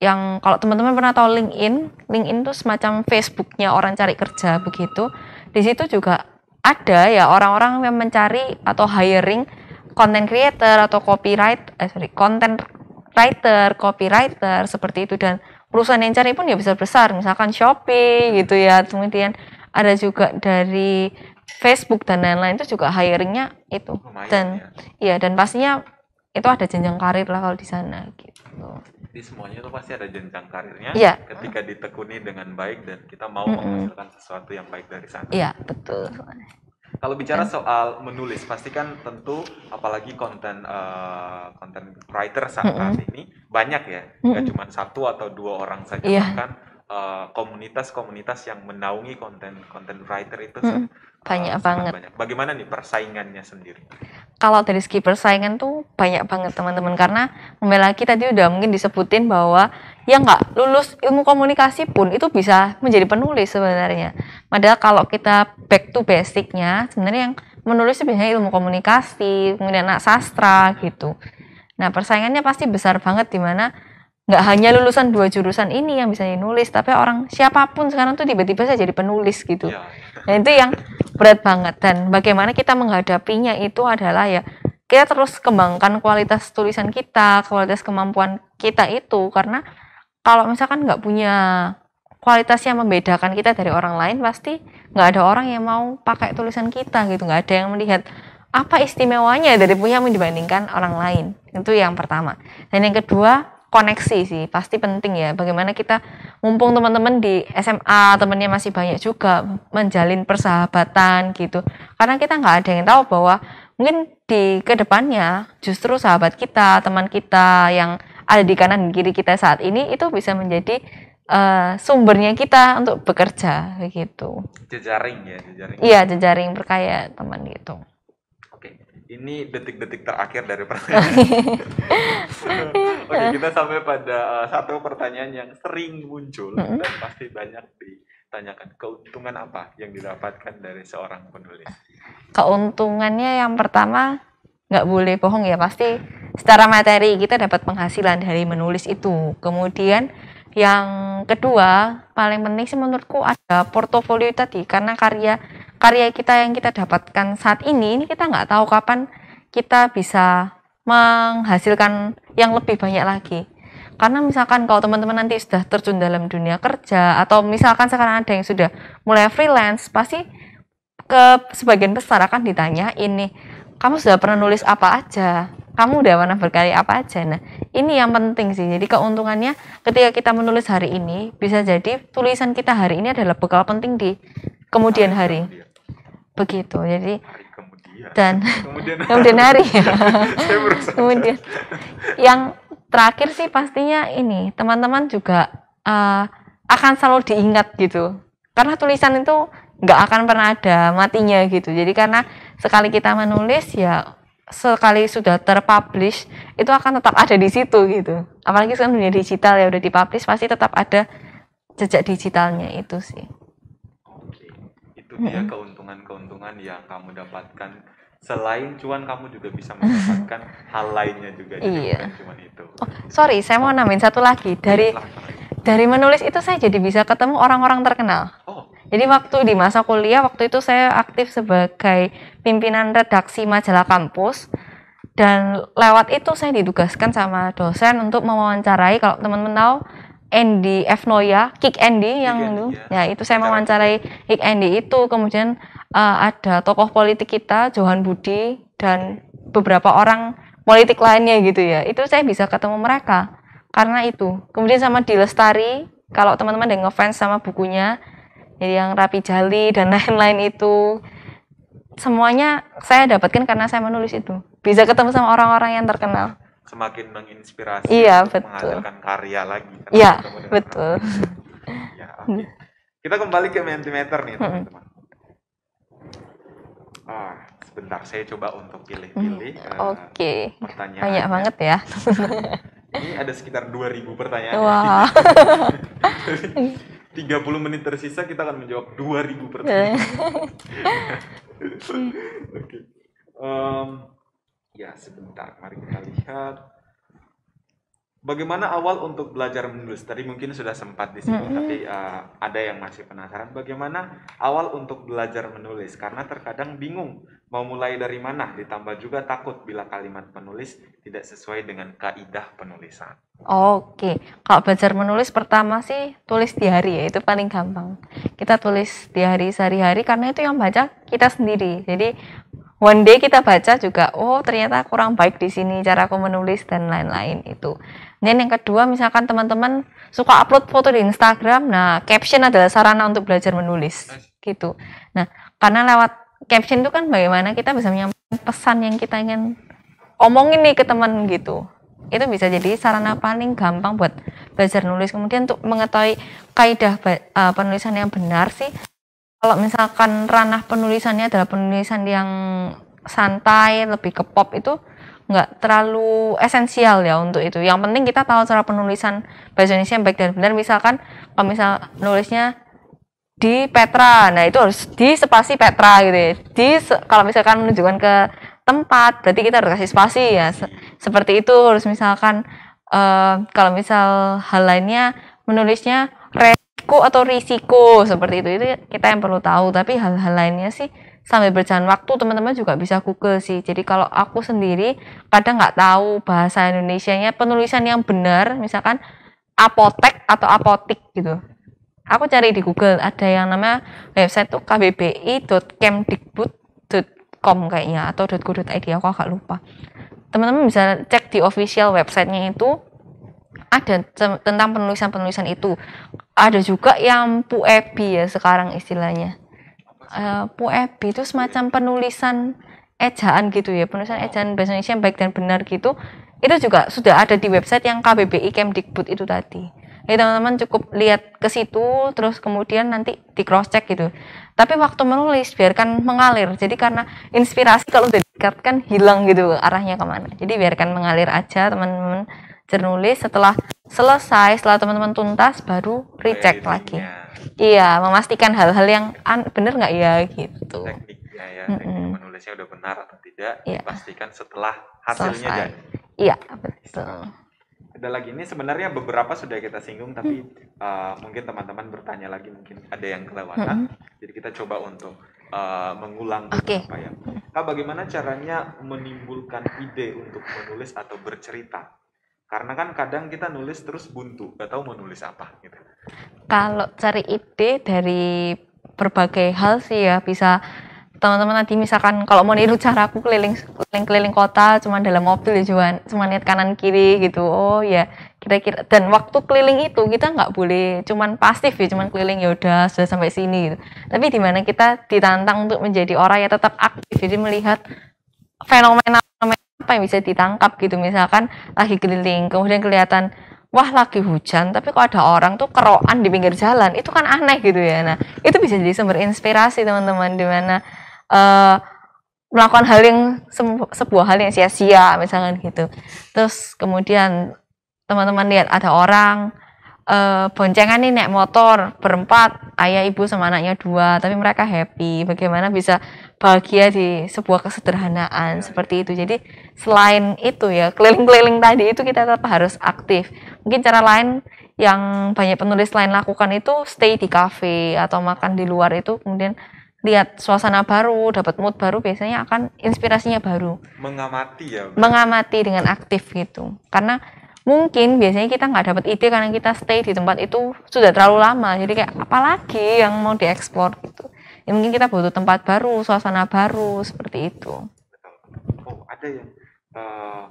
yang kalau teman-teman pernah tahu LinkedIn, LinkedIn itu semacam Facebooknya orang cari kerja begitu. Di situ juga ada ya orang-orang yang mencari atau hiring content creator atau copyright, eh sorry, content writer, copywriter seperti itu dan perusahaan yang cari pun ya besar besar misalkan Shopee gitu ya kemudian ada juga dari Facebook dan lain-lain itu juga hiringnya itu Lumayan, dan ya. Iya, dan pastinya itu ada jenjang karir lah kalau di sana gitu. Jadi semuanya itu pasti ada jenjang karirnya. ya. Ketika ditekuni dengan baik dan kita mau mm -hmm. menghasilkan sesuatu yang baik dari sana. Iya betul. Kalau bicara soal menulis, pasti kan tentu apalagi konten uh, konten writer saat mm -hmm. ini banyak ya, nggak mm -hmm. cuma satu atau dua orang saja, yeah. Iya. kan eh, komunitas-komunitas uh, yang menaungi konten konten writer itu -hmm banyak uh, banget. Banyak. Bagaimana nih persaingannya sendiri? Kalau dari segi persaingan tuh banyak banget teman-teman karena membela kita tadi udah mungkin disebutin bahwa yang nggak lulus ilmu komunikasi pun itu bisa menjadi penulis sebenarnya. Padahal kalau kita back to basicnya sebenarnya yang menulis sebenarnya ilmu komunikasi, kemudian anak sastra gitu. Nah persaingannya pasti besar banget di mana nggak hanya lulusan dua jurusan ini yang bisa nulis tapi orang siapapun sekarang tuh tiba-tiba saya jadi penulis gitu ya. nah itu yang berat banget dan bagaimana kita menghadapinya itu adalah ya kita terus kembangkan kualitas tulisan kita kualitas kemampuan kita itu karena kalau misalkan nggak punya kualitas yang membedakan kita dari orang lain pasti nggak ada orang yang mau pakai tulisan kita gitu nggak ada yang melihat apa istimewanya dari punya dibandingkan orang lain itu yang pertama dan yang kedua koneksi sih pasti penting ya bagaimana kita mumpung teman-teman di SMA temennya masih banyak juga menjalin persahabatan gitu karena kita nggak ada yang tahu bahwa mungkin di kedepannya justru sahabat kita teman kita yang ada di kanan kiri kita saat ini itu bisa menjadi uh, sumbernya kita untuk bekerja begitu jejaring ya jejaring iya jejaring berkaya teman gitu ini detik-detik terakhir dari pertanyaan. Oke, kita sampai pada uh, satu pertanyaan yang sering muncul mm -hmm. dan pasti banyak ditanyakan. Keuntungan apa yang didapatkan dari seorang penulis? Keuntungannya yang pertama nggak boleh bohong ya pasti secara materi kita dapat penghasilan dari menulis itu. Kemudian yang kedua paling penting sih menurutku ada portofolio tadi karena karya karya kita yang kita dapatkan saat ini, ini kita nggak tahu kapan kita bisa menghasilkan yang lebih banyak lagi. Karena misalkan kalau teman-teman nanti sudah terjun dalam dunia kerja atau misalkan sekarang ada yang sudah mulai freelance, pasti ke sebagian besar akan ditanya ini, kamu sudah pernah nulis apa aja? Kamu udah pernah berkarya apa aja? Nah, ini yang penting sih. Jadi keuntungannya ketika kita menulis hari ini, bisa jadi tulisan kita hari ini adalah bekal penting di kemudian hari begitu jadi kemudian. dan kemudian, kemudian hari kemudian yang terakhir sih pastinya ini teman-teman juga uh, akan selalu diingat gitu karena tulisan itu nggak akan pernah ada matinya gitu jadi karena sekali kita menulis ya sekali sudah terpublish itu akan tetap ada di situ gitu apalagi sekarang dunia digital ya udah dipublish pasti tetap ada jejak digitalnya itu sih itu dia keuntungan-keuntungan yang kamu dapatkan selain cuan kamu juga bisa mendapatkan hal lainnya juga jadi iya. bukan cuma itu oh, sorry saya mau nambahin satu lagi iya, dari dari menulis itu saya jadi bisa ketemu orang-orang terkenal oh. jadi waktu di masa kuliah waktu itu saya aktif sebagai pimpinan redaksi majalah kampus dan lewat itu saya ditugaskan sama dosen untuk mewawancarai kalau teman-teman tahu Andy F Noya, Kick Andy yang Kick Andy, itu. Ya. ya itu saya mewawancarai Kick Andy itu. Kemudian uh, ada tokoh politik kita Johan Budi dan beberapa orang politik lainnya gitu ya. Itu saya bisa ketemu mereka karena itu. Kemudian sama di Lestari, kalau teman-teman yang ngefans sama bukunya, jadi yang Rapi Jali dan lain-lain itu semuanya saya dapatkan karena saya menulis itu. Bisa ketemu sama orang-orang yang terkenal semakin menginspirasi iya, untuk betul. menghasilkan karya lagi. Iya, betul. Ya, okay. Kita kembali ke Mentimeter nih, hmm. teman-teman. Hmm. Ah, sebentar saya coba untuk pilih-pilih. Hmm. Uh, Oke. Okay. Pertanyaan. Banyak banget ya. Ini ada sekitar 2000 pertanyaan. Wah. Wow. 30 menit tersisa kita akan menjawab 2000 pertanyaan. Oke. Okay. Um, Ya, sebentar. Mari kita lihat. Bagaimana awal untuk belajar menulis? Tadi mungkin sudah sempat di sini, mm -hmm. tapi uh, ada yang masih penasaran. Bagaimana awal untuk belajar menulis? Karena terkadang bingung mau mulai dari mana. Ditambah juga takut bila kalimat penulis tidak sesuai dengan kaidah penulisan. Oke, kalau belajar menulis pertama sih tulis di hari ya, itu paling gampang. Kita tulis di hari sehari-hari karena itu yang baca kita sendiri. Jadi one day kita baca juga oh ternyata kurang baik di sini cara aku menulis dan lain-lain itu dan yang kedua misalkan teman-teman suka upload foto di Instagram nah caption adalah sarana untuk belajar menulis gitu nah karena lewat caption itu kan bagaimana kita bisa menyampaikan pesan yang kita ingin omongin nih ke teman gitu itu bisa jadi sarana paling gampang buat belajar nulis kemudian untuk mengetahui kaidah eh, penulisan yang benar sih kalau misalkan ranah penulisannya adalah penulisan yang santai lebih ke pop itu nggak terlalu esensial ya untuk itu. Yang penting kita tahu cara penulisan bahasa Indonesia yang baik dan benar. Misalkan kalau misal nulisnya di Petra, nah itu harus di spasi Petra gitu ya. Di kalau misalkan menunjukkan ke tempat, berarti kita harus kasih spasi ya. Seperti itu harus misalkan uh, kalau misal hal lainnya menulisnya red resiko atau risiko seperti itu itu kita yang perlu tahu tapi hal-hal lainnya sih sambil berjalan waktu teman-teman juga bisa google sih jadi kalau aku sendiri kadang nggak tahu bahasa Indonesia-nya penulisan yang benar misalkan apotek atau apotik gitu aku cari di Google ada yang namanya website tuh kbbi.kemdikbud.com kayaknya atau .go.id aku agak lupa teman-teman bisa cek di official websitenya itu ada tentang penulisan-penulisan itu ada juga yang puebi ya sekarang istilahnya uh, eh, puebi itu semacam penulisan ejaan gitu ya penulisan ejaan bahasa Indonesia yang baik dan benar gitu itu juga sudah ada di website yang KBBI Kemdikbud itu tadi jadi teman-teman cukup lihat ke situ terus kemudian nanti di cross check gitu tapi waktu menulis biarkan mengalir jadi karena inspirasi kalau udah kan hilang gitu arahnya kemana jadi biarkan mengalir aja teman-teman cernulis setelah selesai setelah teman-teman tuntas baru recheck Kaya lagi lagi iya memastikan hal-hal yang benar nggak ya gitu tekniknya ya mm -mm. teknik menulisnya udah benar atau tidak yeah. pastikan setelah hasilnya dan. iya betul ada lagi ini sebenarnya beberapa sudah kita singgung tapi hmm. uh, mungkin teman-teman bertanya lagi mungkin ada yang kelewatan hmm. jadi kita coba untuk uh, mengulang okay. apa ya nah bagaimana caranya menimbulkan ide untuk menulis atau bercerita karena kan kadang kita nulis terus buntu, gak tahu mau nulis apa gitu. Kalau cari ide dari berbagai hal sih ya bisa teman-teman nanti misalkan kalau mau niru caraku keliling keliling keliling kota cuma dalam mobil ya cuman cuma lihat kanan kiri gitu oh ya kira-kira dan waktu keliling itu kita nggak boleh cuman pasif ya cuman keliling ya udah sudah sampai sini gitu tapi dimana kita ditantang untuk menjadi orang yang tetap aktif jadi melihat fenomena apa yang bisa ditangkap gitu misalkan lagi keliling kemudian kelihatan wah lagi hujan tapi kok ada orang tuh keroan di pinggir jalan itu kan aneh gitu ya nah itu bisa jadi sumber inspirasi teman-teman dimana uh, eh, melakukan hal yang sebuah hal yang sia-sia misalkan gitu terus kemudian teman-teman lihat ada orang uh, boncengan nih naik motor berempat ayah ibu sama anaknya dua tapi mereka happy bagaimana bisa bahagia di sebuah kesederhanaan seperti itu. Jadi selain itu ya keliling-keliling tadi itu kita tetap harus aktif. Mungkin cara lain yang banyak penulis lain lakukan itu stay di cafe atau makan di luar itu kemudian lihat suasana baru, dapat mood baru biasanya akan inspirasinya baru. Mengamati ya. Bro. Mengamati dengan aktif gitu. Karena mungkin biasanya kita nggak dapat ide karena kita stay di tempat itu sudah terlalu lama. Jadi kayak apalagi yang mau dieksplor gitu ya mungkin kita butuh tempat baru suasana baru seperti itu oh ada yang uh,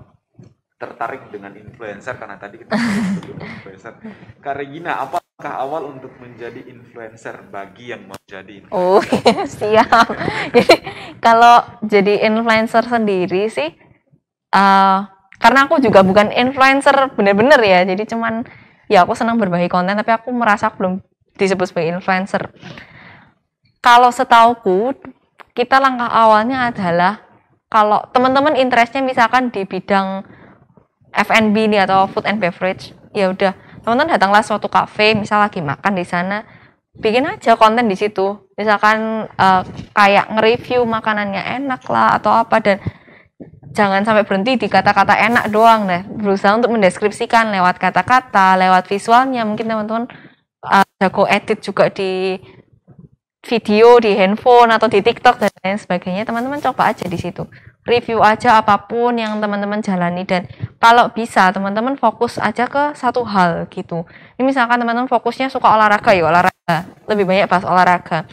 tertarik dengan influencer karena tadi kita influencer Kak Regina apa Apakah awal untuk menjadi influencer bagi yang mau jadi oh, influencer? Oh, siap. jadi kalau jadi influencer sendiri sih uh, karena aku juga bukan influencer bener-bener ya. Jadi cuman ya aku senang berbagi konten tapi aku merasa belum disebut sebagai influencer kalau setauku kita langkah awalnya adalah kalau teman-teman interestnya misalkan di bidang F&B nih atau food and beverage ya udah teman-teman datanglah suatu cafe misal lagi makan di sana bikin aja konten di situ misalkan uh, kayak nge-review makanannya enak lah atau apa dan jangan sampai berhenti di kata-kata enak doang deh nah, berusaha untuk mendeskripsikan lewat kata-kata lewat visualnya mungkin teman-teman uh, jago edit juga di video di handphone atau di TikTok dan lain sebagainya, teman-teman coba aja di situ. Review aja apapun yang teman-teman jalani dan kalau bisa teman-teman fokus aja ke satu hal gitu. Ini misalkan teman-teman fokusnya suka olahraga ya olahraga, lebih banyak bahas olahraga.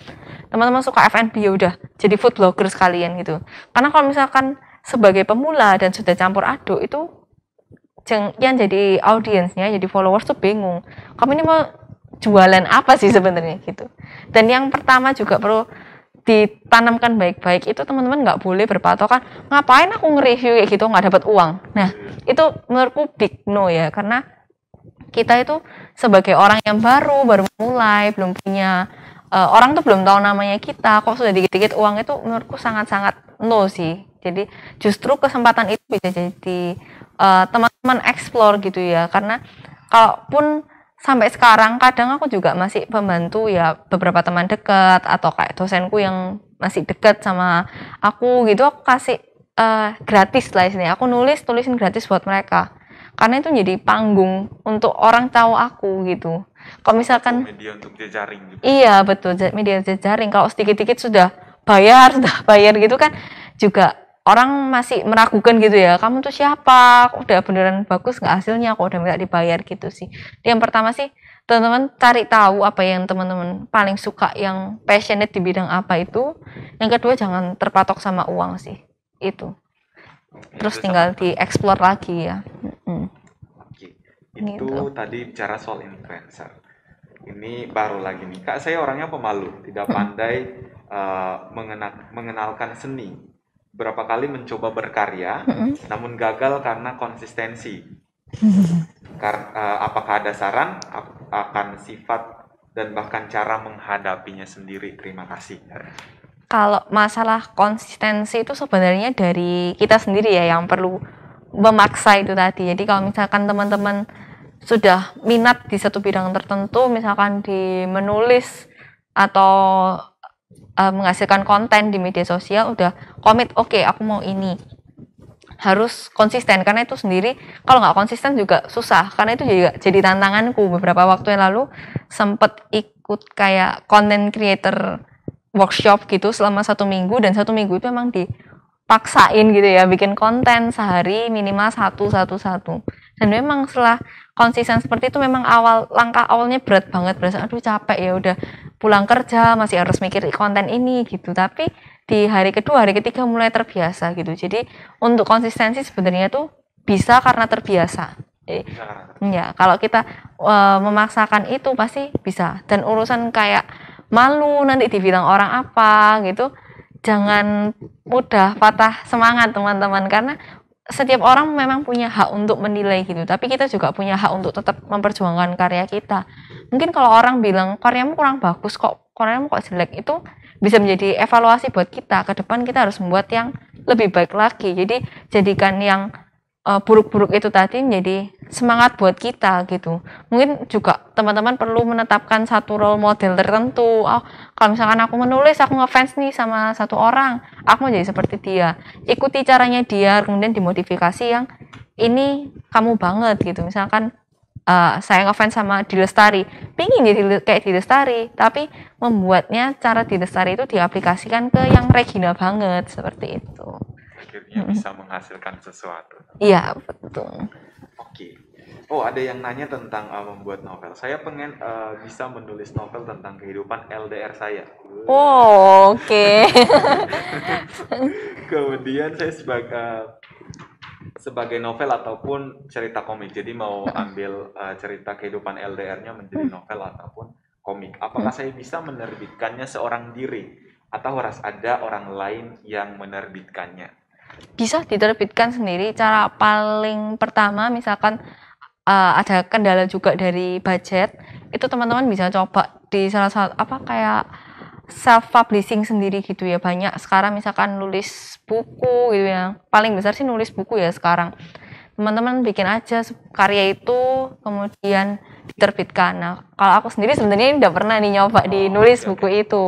Teman-teman suka F&B ya udah jadi food blogger sekalian gitu. Karena kalau misalkan sebagai pemula dan sudah campur aduk itu yang jadi audiensnya, jadi followers tuh bingung. Kamu ini mau jualan apa sih sebenarnya gitu. Dan yang pertama juga perlu ditanamkan baik-baik itu teman-teman nggak boleh berpatokan ngapain aku nge-review kayak gitu nggak dapat uang. Nah itu menurutku big no ya karena kita itu sebagai orang yang baru baru mulai belum punya uh, orang tuh belum tahu namanya kita kok sudah dikit-dikit uang itu menurutku sangat-sangat no sih. Jadi justru kesempatan itu bisa jadi eh, teman-teman uh, explore gitu ya karena kalaupun sampai sekarang kadang aku juga masih membantu ya beberapa teman dekat atau kayak dosenku yang masih dekat sama aku gitu aku kasih uh, gratis lah sini aku nulis tulisin gratis buat mereka karena itu jadi panggung untuk orang tahu aku gitu kalau misalkan media untuk jejaring juga. Gitu. iya betul media jejaring kalau sedikit-sedikit sudah bayar sudah bayar gitu kan juga orang masih meragukan gitu ya kamu tuh siapa kok udah beneran bagus nggak hasilnya kok udah minta dibayar gitu sih Jadi yang pertama sih teman-teman cari tahu apa yang teman-teman paling suka yang passionate di bidang apa itu yang kedua jangan terpatok sama uang sih itu terus tinggal dieksplor lagi ya hmm. itu gitu. tadi bicara soal influencer ini baru lagi nih kak saya orangnya pemalu tidak pandai uh, mengenalkan seni berapa kali mencoba berkarya, mm-hmm. namun gagal karena konsistensi. uh, apakah ada saran akan sifat dan bahkan cara menghadapinya sendiri? Terima kasih. Kalau masalah konsistensi itu sebenarnya dari kita sendiri ya yang perlu memaksa itu tadi. Jadi kalau misalkan teman-teman sudah minat di satu bidang tertentu, misalkan di menulis atau uh, menghasilkan konten di media sosial udah komit oke okay, aku mau ini harus konsisten karena itu sendiri kalau nggak konsisten juga susah karena itu juga jadi tantanganku beberapa waktu yang lalu sempet ikut kayak content creator workshop gitu selama satu minggu dan satu minggu itu emang dipaksain gitu ya bikin konten sehari minimal satu satu satu dan memang setelah konsisten seperti itu memang awal langkah awalnya berat banget berasa aduh capek ya udah pulang kerja masih harus mikir konten ini gitu tapi di hari kedua hari ketiga mulai terbiasa gitu jadi untuk konsistensi sebenarnya tuh bisa karena terbiasa ya kalau kita e, memaksakan itu pasti bisa dan urusan kayak malu nanti dibilang orang apa gitu jangan mudah patah semangat teman-teman karena setiap orang memang punya hak untuk menilai gitu, tapi kita juga punya hak untuk tetap memperjuangkan karya kita. Mungkin kalau orang bilang karyamu kurang bagus kok, karyamu kok jelek itu bisa menjadi evaluasi buat kita. Ke depan kita harus membuat yang lebih baik lagi. Jadi jadikan yang Eh, buruk-buruk uh, itu tadi menjadi semangat buat kita gitu. Mungkin juga teman-teman perlu menetapkan satu role model tertentu. Oh, kalau misalkan aku menulis, aku ngefans nih sama satu orang, aku mau jadi seperti dia. Ikuti caranya dia, kemudian dimodifikasi yang ini kamu banget gitu. Misalkan uh, saya ngefans sama Dilestari, pingin jadi kayak Dilestari, tapi membuatnya cara Dilestari itu diaplikasikan ke yang Regina banget seperti itu yang bisa menghasilkan sesuatu. Iya betul. Oke. Oh ada yang nanya tentang uh, membuat novel. Saya pengen uh, bisa menulis novel tentang kehidupan LDR saya. Oh oke. Okay. Kemudian saya sebagai uh, sebagai novel ataupun cerita komik. Jadi mau ambil uh, cerita kehidupan LDR-nya menjadi novel ataupun komik. Apakah saya bisa menerbitkannya seorang diri atau harus ada orang lain yang menerbitkannya? bisa diterbitkan sendiri. Cara paling pertama misalkan uh, ada kendala juga dari budget, itu teman-teman bisa coba di salah satu apa kayak self publishing sendiri gitu ya banyak sekarang misalkan nulis buku gitu ya paling besar sih nulis buku ya sekarang teman-teman bikin aja karya itu kemudian diterbitkan nah kalau aku sendiri sebenarnya udah pernah nih nyoba oh, di nulis okay, buku itu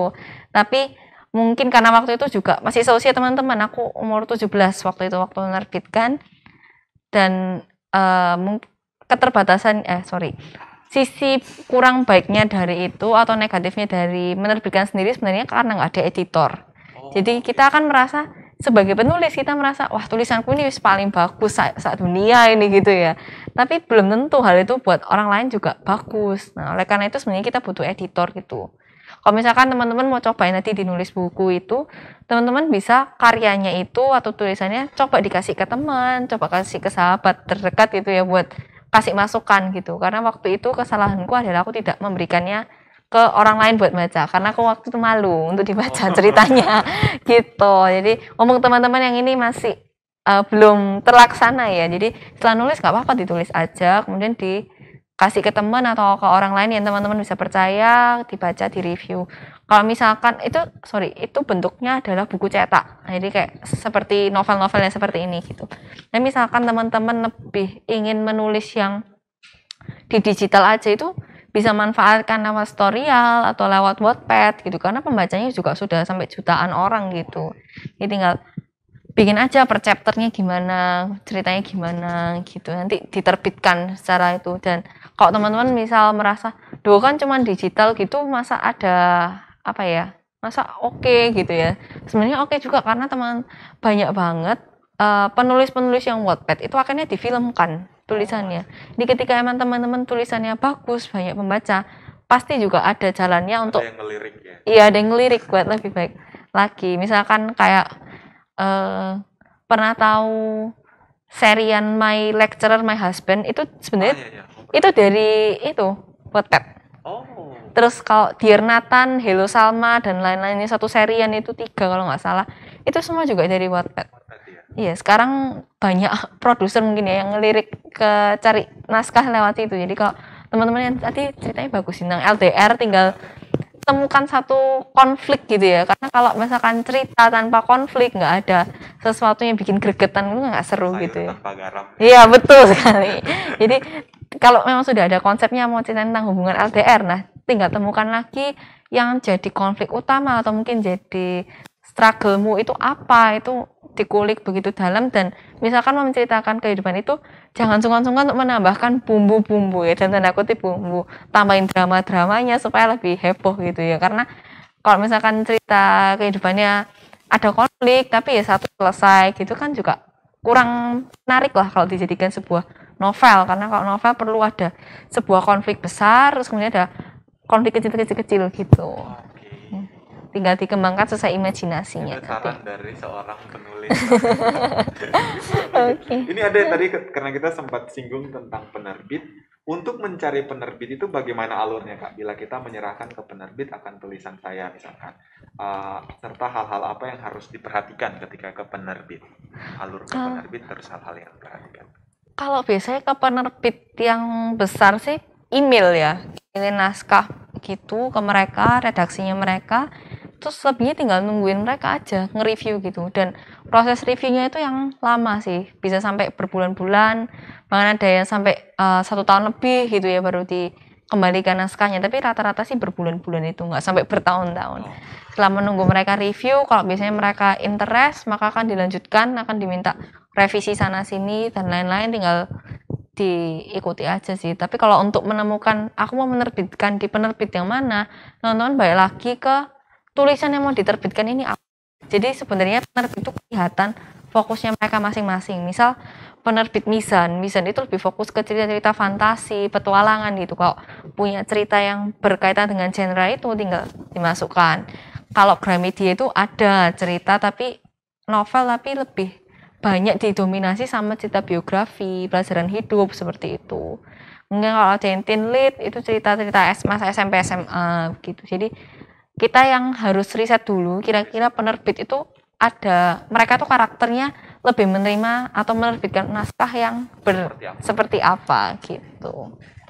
tapi mungkin karena waktu itu juga masih seusia teman-teman aku umur 17 waktu itu waktu menerbitkan dan uh, keterbatasan eh sorry sisi kurang baiknya dari itu atau negatifnya dari menerbitkan sendiri sebenarnya karena nggak ada editor. Oh, Jadi kita akan merasa sebagai penulis kita merasa wah tulisanku ini paling bagus saat, saat dunia ini gitu ya. Tapi belum tentu hal itu buat orang lain juga bagus. Nah oleh karena itu sebenarnya kita butuh editor gitu. Kalau misalkan teman-teman mau cobain nanti dinulis buku itu, teman-teman bisa karyanya itu atau tulisannya coba dikasih ke teman, coba kasih ke sahabat terdekat gitu ya buat kasih masukan gitu. Karena waktu itu kesalahanku adalah aku tidak memberikannya ke orang lain buat baca karena aku waktu itu malu untuk dibaca oh. ceritanya gitu jadi ngomong teman-teman yang ini masih uh, belum terlaksana ya jadi setelah nulis nggak apa-apa ditulis aja kemudian di kasih ke teman atau ke orang lain yang teman-teman bisa percaya dibaca di review kalau misalkan itu sorry itu bentuknya adalah buku cetak nah, jadi kayak seperti novel-novelnya seperti ini gitu nah misalkan teman-teman lebih ingin menulis yang di digital aja itu bisa manfaatkan nama storyal atau lewat WordPad gitu karena pembacanya juga sudah sampai jutaan orang gitu. Ini tinggal bikin aja per chapternya gimana ceritanya gimana gitu nanti diterbitkan secara itu dan kalau teman-teman misal merasa doh kan cuman digital gitu masa ada apa ya masa oke okay, gitu ya sebenarnya oke okay juga karena teman banyak banget eh, penulis-penulis uh, yang Wattpad itu akhirnya difilmkan tulisannya di ketika emang teman-teman tulisannya bagus banyak pembaca pasti juga ada jalannya ada untuk yang ngelirik ya iya ada yang ngelirik buat lebih baik lagi misalkan kayak Eh, pernah tahu serian My Lecturer My Husband itu sebenarnya ah, iya, iya. itu dari itu Wattpad. Oh. Terus kalau Dear Nathan, Hello Salma dan lain-lain ini satu serian itu tiga kalau nggak salah itu semua juga dari Wattpad. Wattpad ya. Iya sekarang banyak produser mungkin ya yang ngelirik ke cari naskah lewat itu. Jadi kalau teman-teman yang tadi ceritanya bagus tentang LDR tinggal temukan satu konflik gitu ya karena kalau misalkan cerita tanpa konflik nggak ada sesuatu yang bikin gregetan itu nggak seru Sayur gitu ya iya betul sekali jadi kalau memang sudah ada konsepnya mau cerita tentang hubungan LDR nah tinggal temukan lagi yang jadi konflik utama atau mungkin jadi strugglemu itu apa itu dikulik begitu dalam dan misalkan mau menceritakan kehidupan itu jangan sungkan-sungkan untuk menambahkan bumbu-bumbu ya dan tanda kutip bumbu tambahin drama-dramanya supaya lebih heboh gitu ya karena kalau misalkan cerita kehidupannya ada konflik tapi ya satu selesai gitu kan juga kurang menarik lah kalau dijadikan sebuah novel karena kalau novel perlu ada sebuah konflik besar terus kemudian ada konflik kecil-kecil gitu tinggal dikembangkan sesuai imajinasinya. Ini saran nanti. dari seorang penulis. okay. Ini ada yang tadi karena kita sempat singgung tentang penerbit. Untuk mencari penerbit itu bagaimana alurnya kak? Bila kita menyerahkan ke penerbit akan tulisan saya misalkan, uh, serta hal-hal apa yang harus diperhatikan ketika ke penerbit? Alur ke ah. penerbit terus hal-hal yang diperhatikan. Kalau biasanya ke penerbit yang besar sih email ya, ini naskah gitu ke mereka, redaksinya mereka terus lebihnya tinggal nungguin mereka aja nge-review gitu dan proses reviewnya itu yang lama sih bisa sampai berbulan-bulan bahkan ada yang sampai uh, satu tahun lebih gitu ya baru dikembalikan naskahnya tapi rata-rata sih berbulan-bulan itu nggak sampai bertahun-tahun oh. setelah menunggu mereka review kalau biasanya mereka interest maka akan dilanjutkan akan diminta revisi sana sini dan lain-lain tinggal diikuti aja sih. Tapi kalau untuk menemukan aku mau menerbitkan di penerbit yang mana, nonton bayar lagi ke tulisan yang mau diterbitkan ini apa. Jadi sebenarnya penerbit itu kelihatan fokusnya mereka masing-masing. Misal penerbit misan, misan itu lebih fokus ke cerita-cerita fantasi, petualangan gitu. Kalau punya cerita yang berkaitan dengan genre itu tinggal dimasukkan. Kalau Gramedia itu ada cerita tapi novel tapi lebih banyak didominasi sama cerita biografi, pelajaran hidup seperti itu. Mungkin kalau Centin Lit itu cerita-cerita masa SMP SMA gitu. Jadi kita yang harus riset dulu kira-kira penerbit itu ada mereka tuh karakternya lebih menerima atau menerbitkan naskah yang ber, seperti, apa? seperti apa gitu.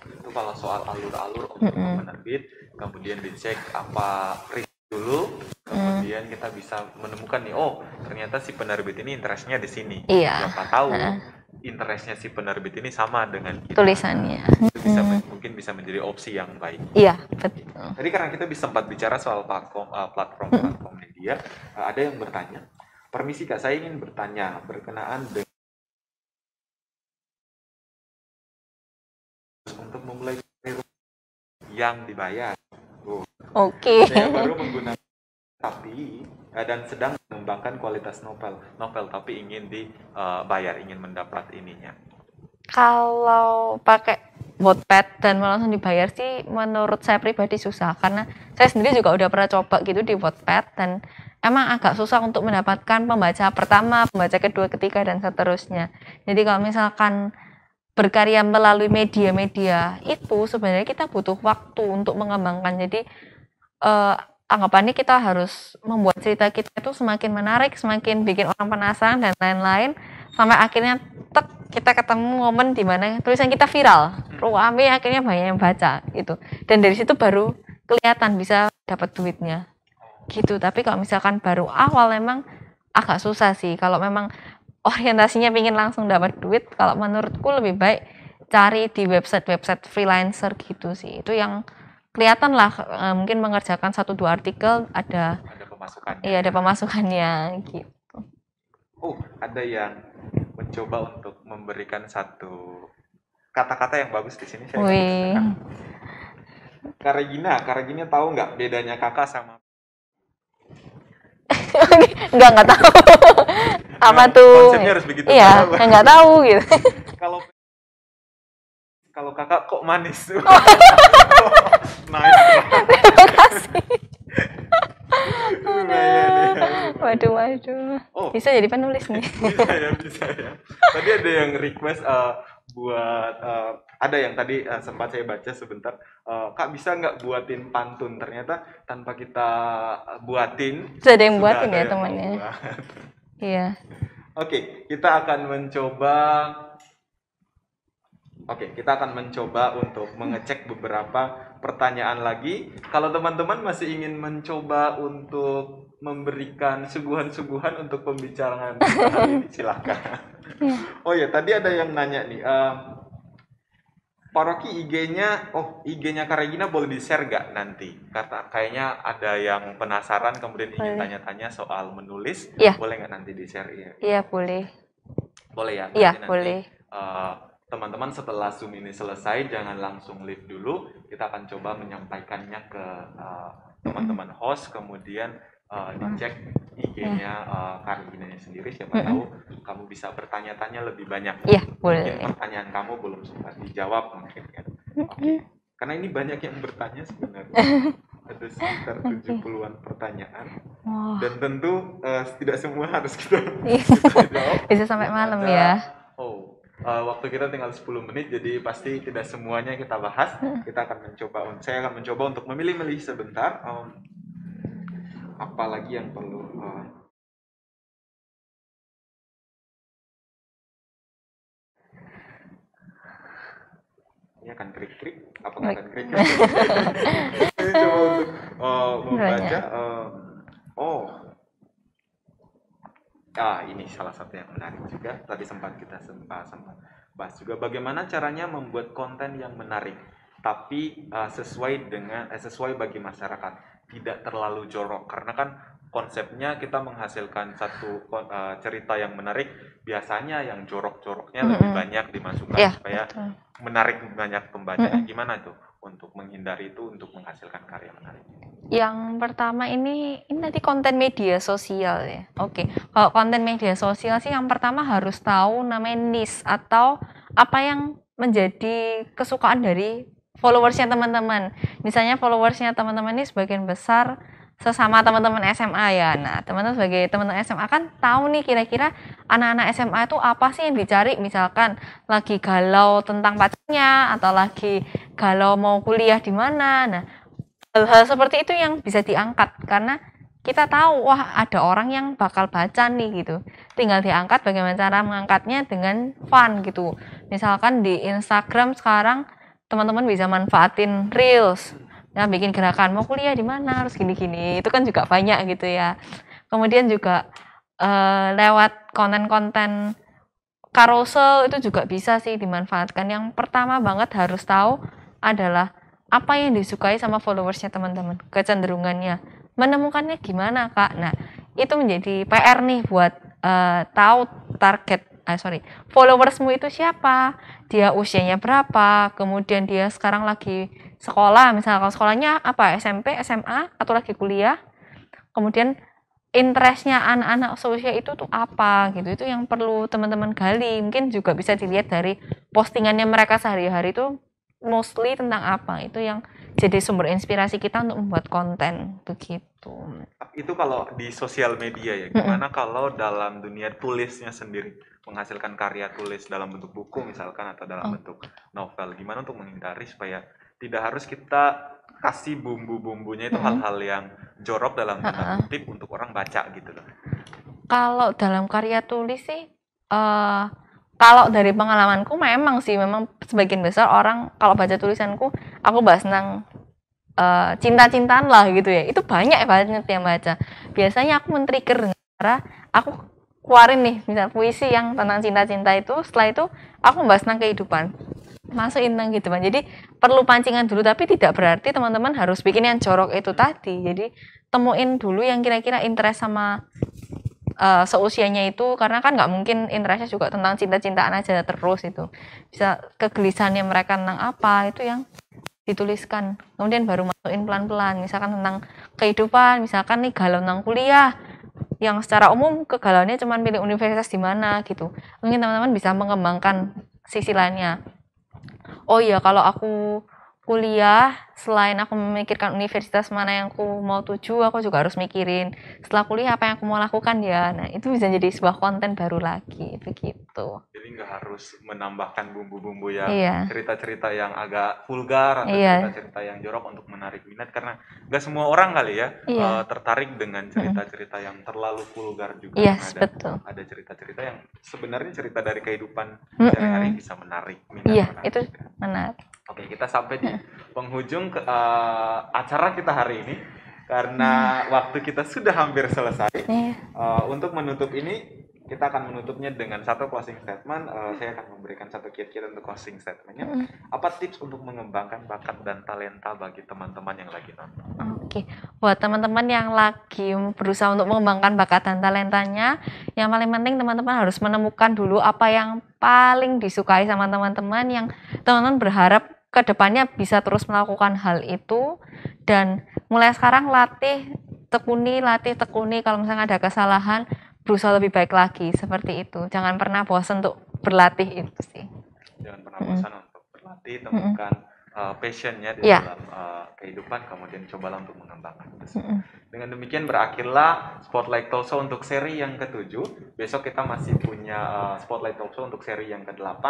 Itu kalau soal alur-alur untuk mm -hmm. menerbit, kemudian dicek apa riset dulu, kemudian mm. kita bisa menemukan nih, oh ternyata si penerbit ini interestnya di sini. Iya. Siapa tahu. Mm interestnya si penerbit ini sama dengan kita. Tulisannya. Itu bisa mm. mungkin bisa menjadi opsi yang baik. Iya, betul. Tadi karena kita bisa sempat bicara soal platform uh, platform hmm. platform media, uh, ada yang bertanya, "Permisi Kak, saya ingin bertanya berkenaan dengan untuk memulai yang dibayar." Oh. Oke. Okay. Saya baru menggunakan tapi eh, dan sedang mengembangkan kualitas novel novel tapi ingin dibayar eh, ingin mendapat ininya kalau pakai Wattpad dan mau langsung dibayar sih menurut saya pribadi susah karena saya sendiri juga udah pernah coba gitu di Wattpad dan emang agak susah untuk mendapatkan pembaca pertama, pembaca kedua, ketiga dan seterusnya. Jadi kalau misalkan berkarya melalui media-media itu sebenarnya kita butuh waktu untuk mengembangkan. Jadi eh, anggapannya kita harus membuat cerita kita itu semakin menarik, semakin bikin orang penasaran dan lain-lain sampai akhirnya tek kita ketemu momen di mana tulisan kita viral, ruame hmm. akhirnya banyak yang baca itu Dan dari situ baru kelihatan bisa dapat duitnya. Gitu. Tapi kalau misalkan baru awal memang agak susah sih. Kalau memang orientasinya ingin langsung dapat duit, kalau menurutku lebih baik cari di website-website freelancer gitu sih. Itu yang kelihatan lah eh, mungkin mengerjakan satu dua artikel ada ada pemasukannya. Iya, ada pemasukannya gitu. Oh, ada yang mencoba untuk memberikan satu kata-kata yang bagus di sini saya. Karagina, Karagina tahu nggak bedanya kakak sama nggak nggak tahu apa tuh konsepnya harus begitu iya nggak tahu gitu kalau kalau kakak kok manis oh. nice terima kasih ya. Waduh, waduh. Oh. Bisa jadi penulis nih. bisa ya, bisa ya. Tadi ada yang request uh, buat uh, ada yang tadi uh, sempat saya baca sebentar. Uh, Kak bisa nggak buatin pantun? Ternyata tanpa kita buatin. Sudah ada yang sudah buatin ada ya temannya. Iya. Oke, okay, kita akan mencoba Oke, kita akan mencoba untuk mengecek beberapa pertanyaan lagi. Kalau teman-teman masih ingin mencoba untuk memberikan suguhan-suguhan untuk pembicaraan ini, silahkan. Iya. Oh ya, tadi ada yang nanya nih. Uh, paroki IG-nya, oh IG-nya Karegina boleh di-share gak nanti? Kata kayaknya ada yang penasaran kemudian ingin tanya-tanya soal menulis, ya. boleh nggak nanti di-share? Iya, ya, boleh. Boleh ya? Iya, boleh. Uh, teman-teman setelah Zoom ini selesai jangan langsung leave dulu, kita akan coba menyampaikannya ke eh, teman-teman uh, host kemudian uh, dicek IG-nya uh, eh, sendiri siapa tahu kamu bisa bertanya-tanya lebih banyak. ya, boleh. Iya. pertanyaan kamu belum sempat dijawab mungkin kan. Okay. Karena ini banyak yang bertanya sebenarnya. Ada sekitar tujuh puluhan an pertanyaan. Oh. Dan tentu uh, tidak semua harus kita, iya. kita jawab. Bisa sampai malam Ada, ya. Oh, uh, waktu kita tinggal 10 menit jadi pasti tidak semuanya kita bahas hmm. kita akan mencoba saya akan mencoba untuk memilih-milih sebentar um, lagi yang perlu uh, ini akan krik-krik apa akan krik krik coba untuk uh, membaca uh, oh ah ini salah satu yang menarik juga tadi sempat kita sempat sempat bahas juga bagaimana caranya membuat konten yang menarik tapi uh, sesuai dengan eh, sesuai bagi masyarakat tidak terlalu jorok karena kan konsepnya kita menghasilkan satu uh, cerita yang menarik biasanya yang jorok-joroknya mm -hmm. lebih banyak dimasukkan yeah, supaya betul. menarik banyak pembaca mm -hmm. gimana tuh untuk menghindari itu untuk menghasilkan karya menarik yang pertama ini ini tadi konten media sosial ya. Oke, okay. kalau konten media sosial sih yang pertama harus tahu namanya niche atau apa yang menjadi kesukaan dari followersnya teman-teman. Misalnya followersnya teman-teman ini sebagian besar sesama teman-teman SMA ya. Nah, teman-teman sebagai teman-teman SMA kan tahu nih kira-kira anak-anak SMA itu apa sih yang dicari misalkan lagi galau tentang pacarnya atau lagi galau mau kuliah di mana. Nah, hal-hal seperti itu yang bisa diangkat karena kita tahu wah ada orang yang bakal baca nih gitu tinggal diangkat bagaimana cara mengangkatnya dengan fun gitu misalkan di Instagram sekarang teman-teman bisa manfaatin reels nah bikin gerakan mau kuliah di mana harus gini-gini itu kan juga banyak gitu ya kemudian juga eh, lewat konten-konten karosel itu juga bisa sih dimanfaatkan yang pertama banget harus tahu adalah apa yang disukai sama followersnya teman-teman kecenderungannya menemukannya gimana kak nah itu menjadi PR nih buat uh, tahu target uh, sorry followersmu itu siapa dia usianya berapa kemudian dia sekarang lagi sekolah misalnya kalau sekolahnya apa SMP SMA atau lagi kuliah kemudian interestnya anak-anak seusia itu tuh apa gitu itu yang perlu teman-teman gali mungkin juga bisa dilihat dari postingannya mereka sehari-hari itu mostly tentang apa itu yang jadi sumber inspirasi kita untuk membuat konten begitu itu kalau di sosial media ya gimana mm-hmm. kalau dalam dunia tulisnya sendiri menghasilkan karya tulis dalam bentuk buku misalkan atau dalam oh. bentuk novel gimana untuk menghindari supaya tidak harus kita kasih bumbu-bumbunya itu mm-hmm. hal-hal yang jorok dalam tanda kutip untuk orang baca gitu loh kalau dalam karya tulis sih uh, kalau dari pengalamanku memang sih memang sebagian besar orang kalau baca tulisanku aku bahas tentang uh, cinta-cintaan lah gitu ya itu banyak banget yang baca biasanya aku men-trigger cara aku keluarin nih misal puisi yang tentang cinta-cinta itu setelah itu aku membahas tentang kehidupan masukin tentang kehidupan jadi perlu pancingan dulu tapi tidak berarti teman-teman harus bikin yang jorok itu tadi jadi temuin dulu yang kira-kira interest sama uh, seusianya itu karena kan nggak mungkin interestnya juga tentang cinta-cintaan aja terus itu bisa kegelisahannya mereka tentang apa itu yang dituliskan kemudian baru masukin pelan-pelan misalkan tentang kehidupan misalkan nih galau tentang kuliah yang secara umum kegalauannya cuma pilih universitas di mana gitu mungkin teman-teman bisa mengembangkan sisi lainnya oh iya kalau aku kuliah selain aku memikirkan universitas mana yang aku mau tuju, aku juga harus mikirin setelah kuliah apa yang aku mau lakukan ya. Nah, itu bisa jadi sebuah konten baru lagi, begitu. Jadi nggak harus menambahkan bumbu-bumbu yang iya. cerita-cerita yang agak vulgar atau iya. cerita-cerita yang jorok untuk menarik minat karena nggak semua orang kali ya iya. uh, tertarik dengan cerita-cerita yang terlalu vulgar juga. Yes, ada, betul. Ada cerita-cerita yang sebenarnya cerita dari kehidupan sehari-hari bisa menarik minat. Iya, menarik, itu menarik. Oke, kita sampai di penghujung ke, uh, acara kita hari ini karena hmm. waktu kita sudah hampir selesai. Yeah. Iya. Uh, untuk menutup ini kita akan menutupnya dengan satu closing statement. Uh, saya akan memberikan satu kira-kira untuk closing statementnya. Hmm. Apa tips untuk mengembangkan bakat dan talenta bagi teman-teman yang lagi nonton? Oke, okay. buat teman-teman yang lagi berusaha untuk mengembangkan bakat dan talentanya, yang paling penting teman-teman harus menemukan dulu apa yang paling disukai sama teman-teman yang teman-teman berharap kedepannya bisa terus melakukan hal itu dan mulai sekarang latih tekuni latih tekuni kalau misalnya ada kesalahan berusaha lebih baik lagi seperti itu jangan pernah bosan untuk berlatih itu sih jangan pernah bosan mm -hmm. untuk berlatih temukan mm -hmm uh, passionnya di yeah. dalam uh, kehidupan kemudian cobalah untuk mengembangkan mm -hmm. dengan demikian berakhirlah spotlight talk untuk seri yang ketujuh besok kita masih punya uh, spotlight talk untuk seri yang ke-8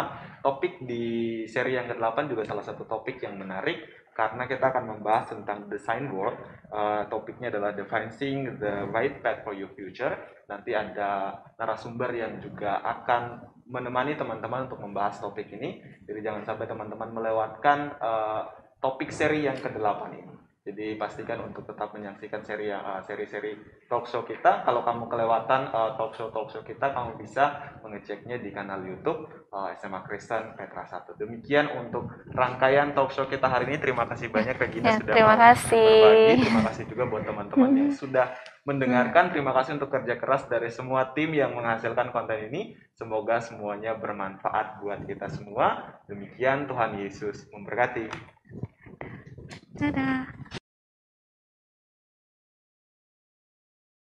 topik di seri yang ke-8 juga salah satu topik yang menarik karena kita akan membahas tentang design World, Uh, topiknya adalah defining the right path for your future. Nanti ada narasumber yang juga akan menemani teman-teman untuk membahas topik ini. Jadi jangan sampai teman-teman melewatkan uh, topik seri yang ke-8 ini. Jadi pastikan untuk tetap menyaksikan seri eh, seri-seri talk show kita. Kalau kamu kelewatan uh, talk show talk show kita, kamu bisa mengeceknya di kanal YouTube uh, eh, SMA Kristen Petra 1. Demikian untuk rangkaian talk show kita hari ini. Terima kasih banyak Regina ya, sudah terima kasih. berbagi. Terima kasih juga buat teman-teman yang sudah mendengarkan. Terima kasih untuk kerja keras dari semua tim yang menghasilkan konten ini. Semoga semuanya bermanfaat buat kita semua. Demikian Tuhan Yesus memberkati. 哒哒。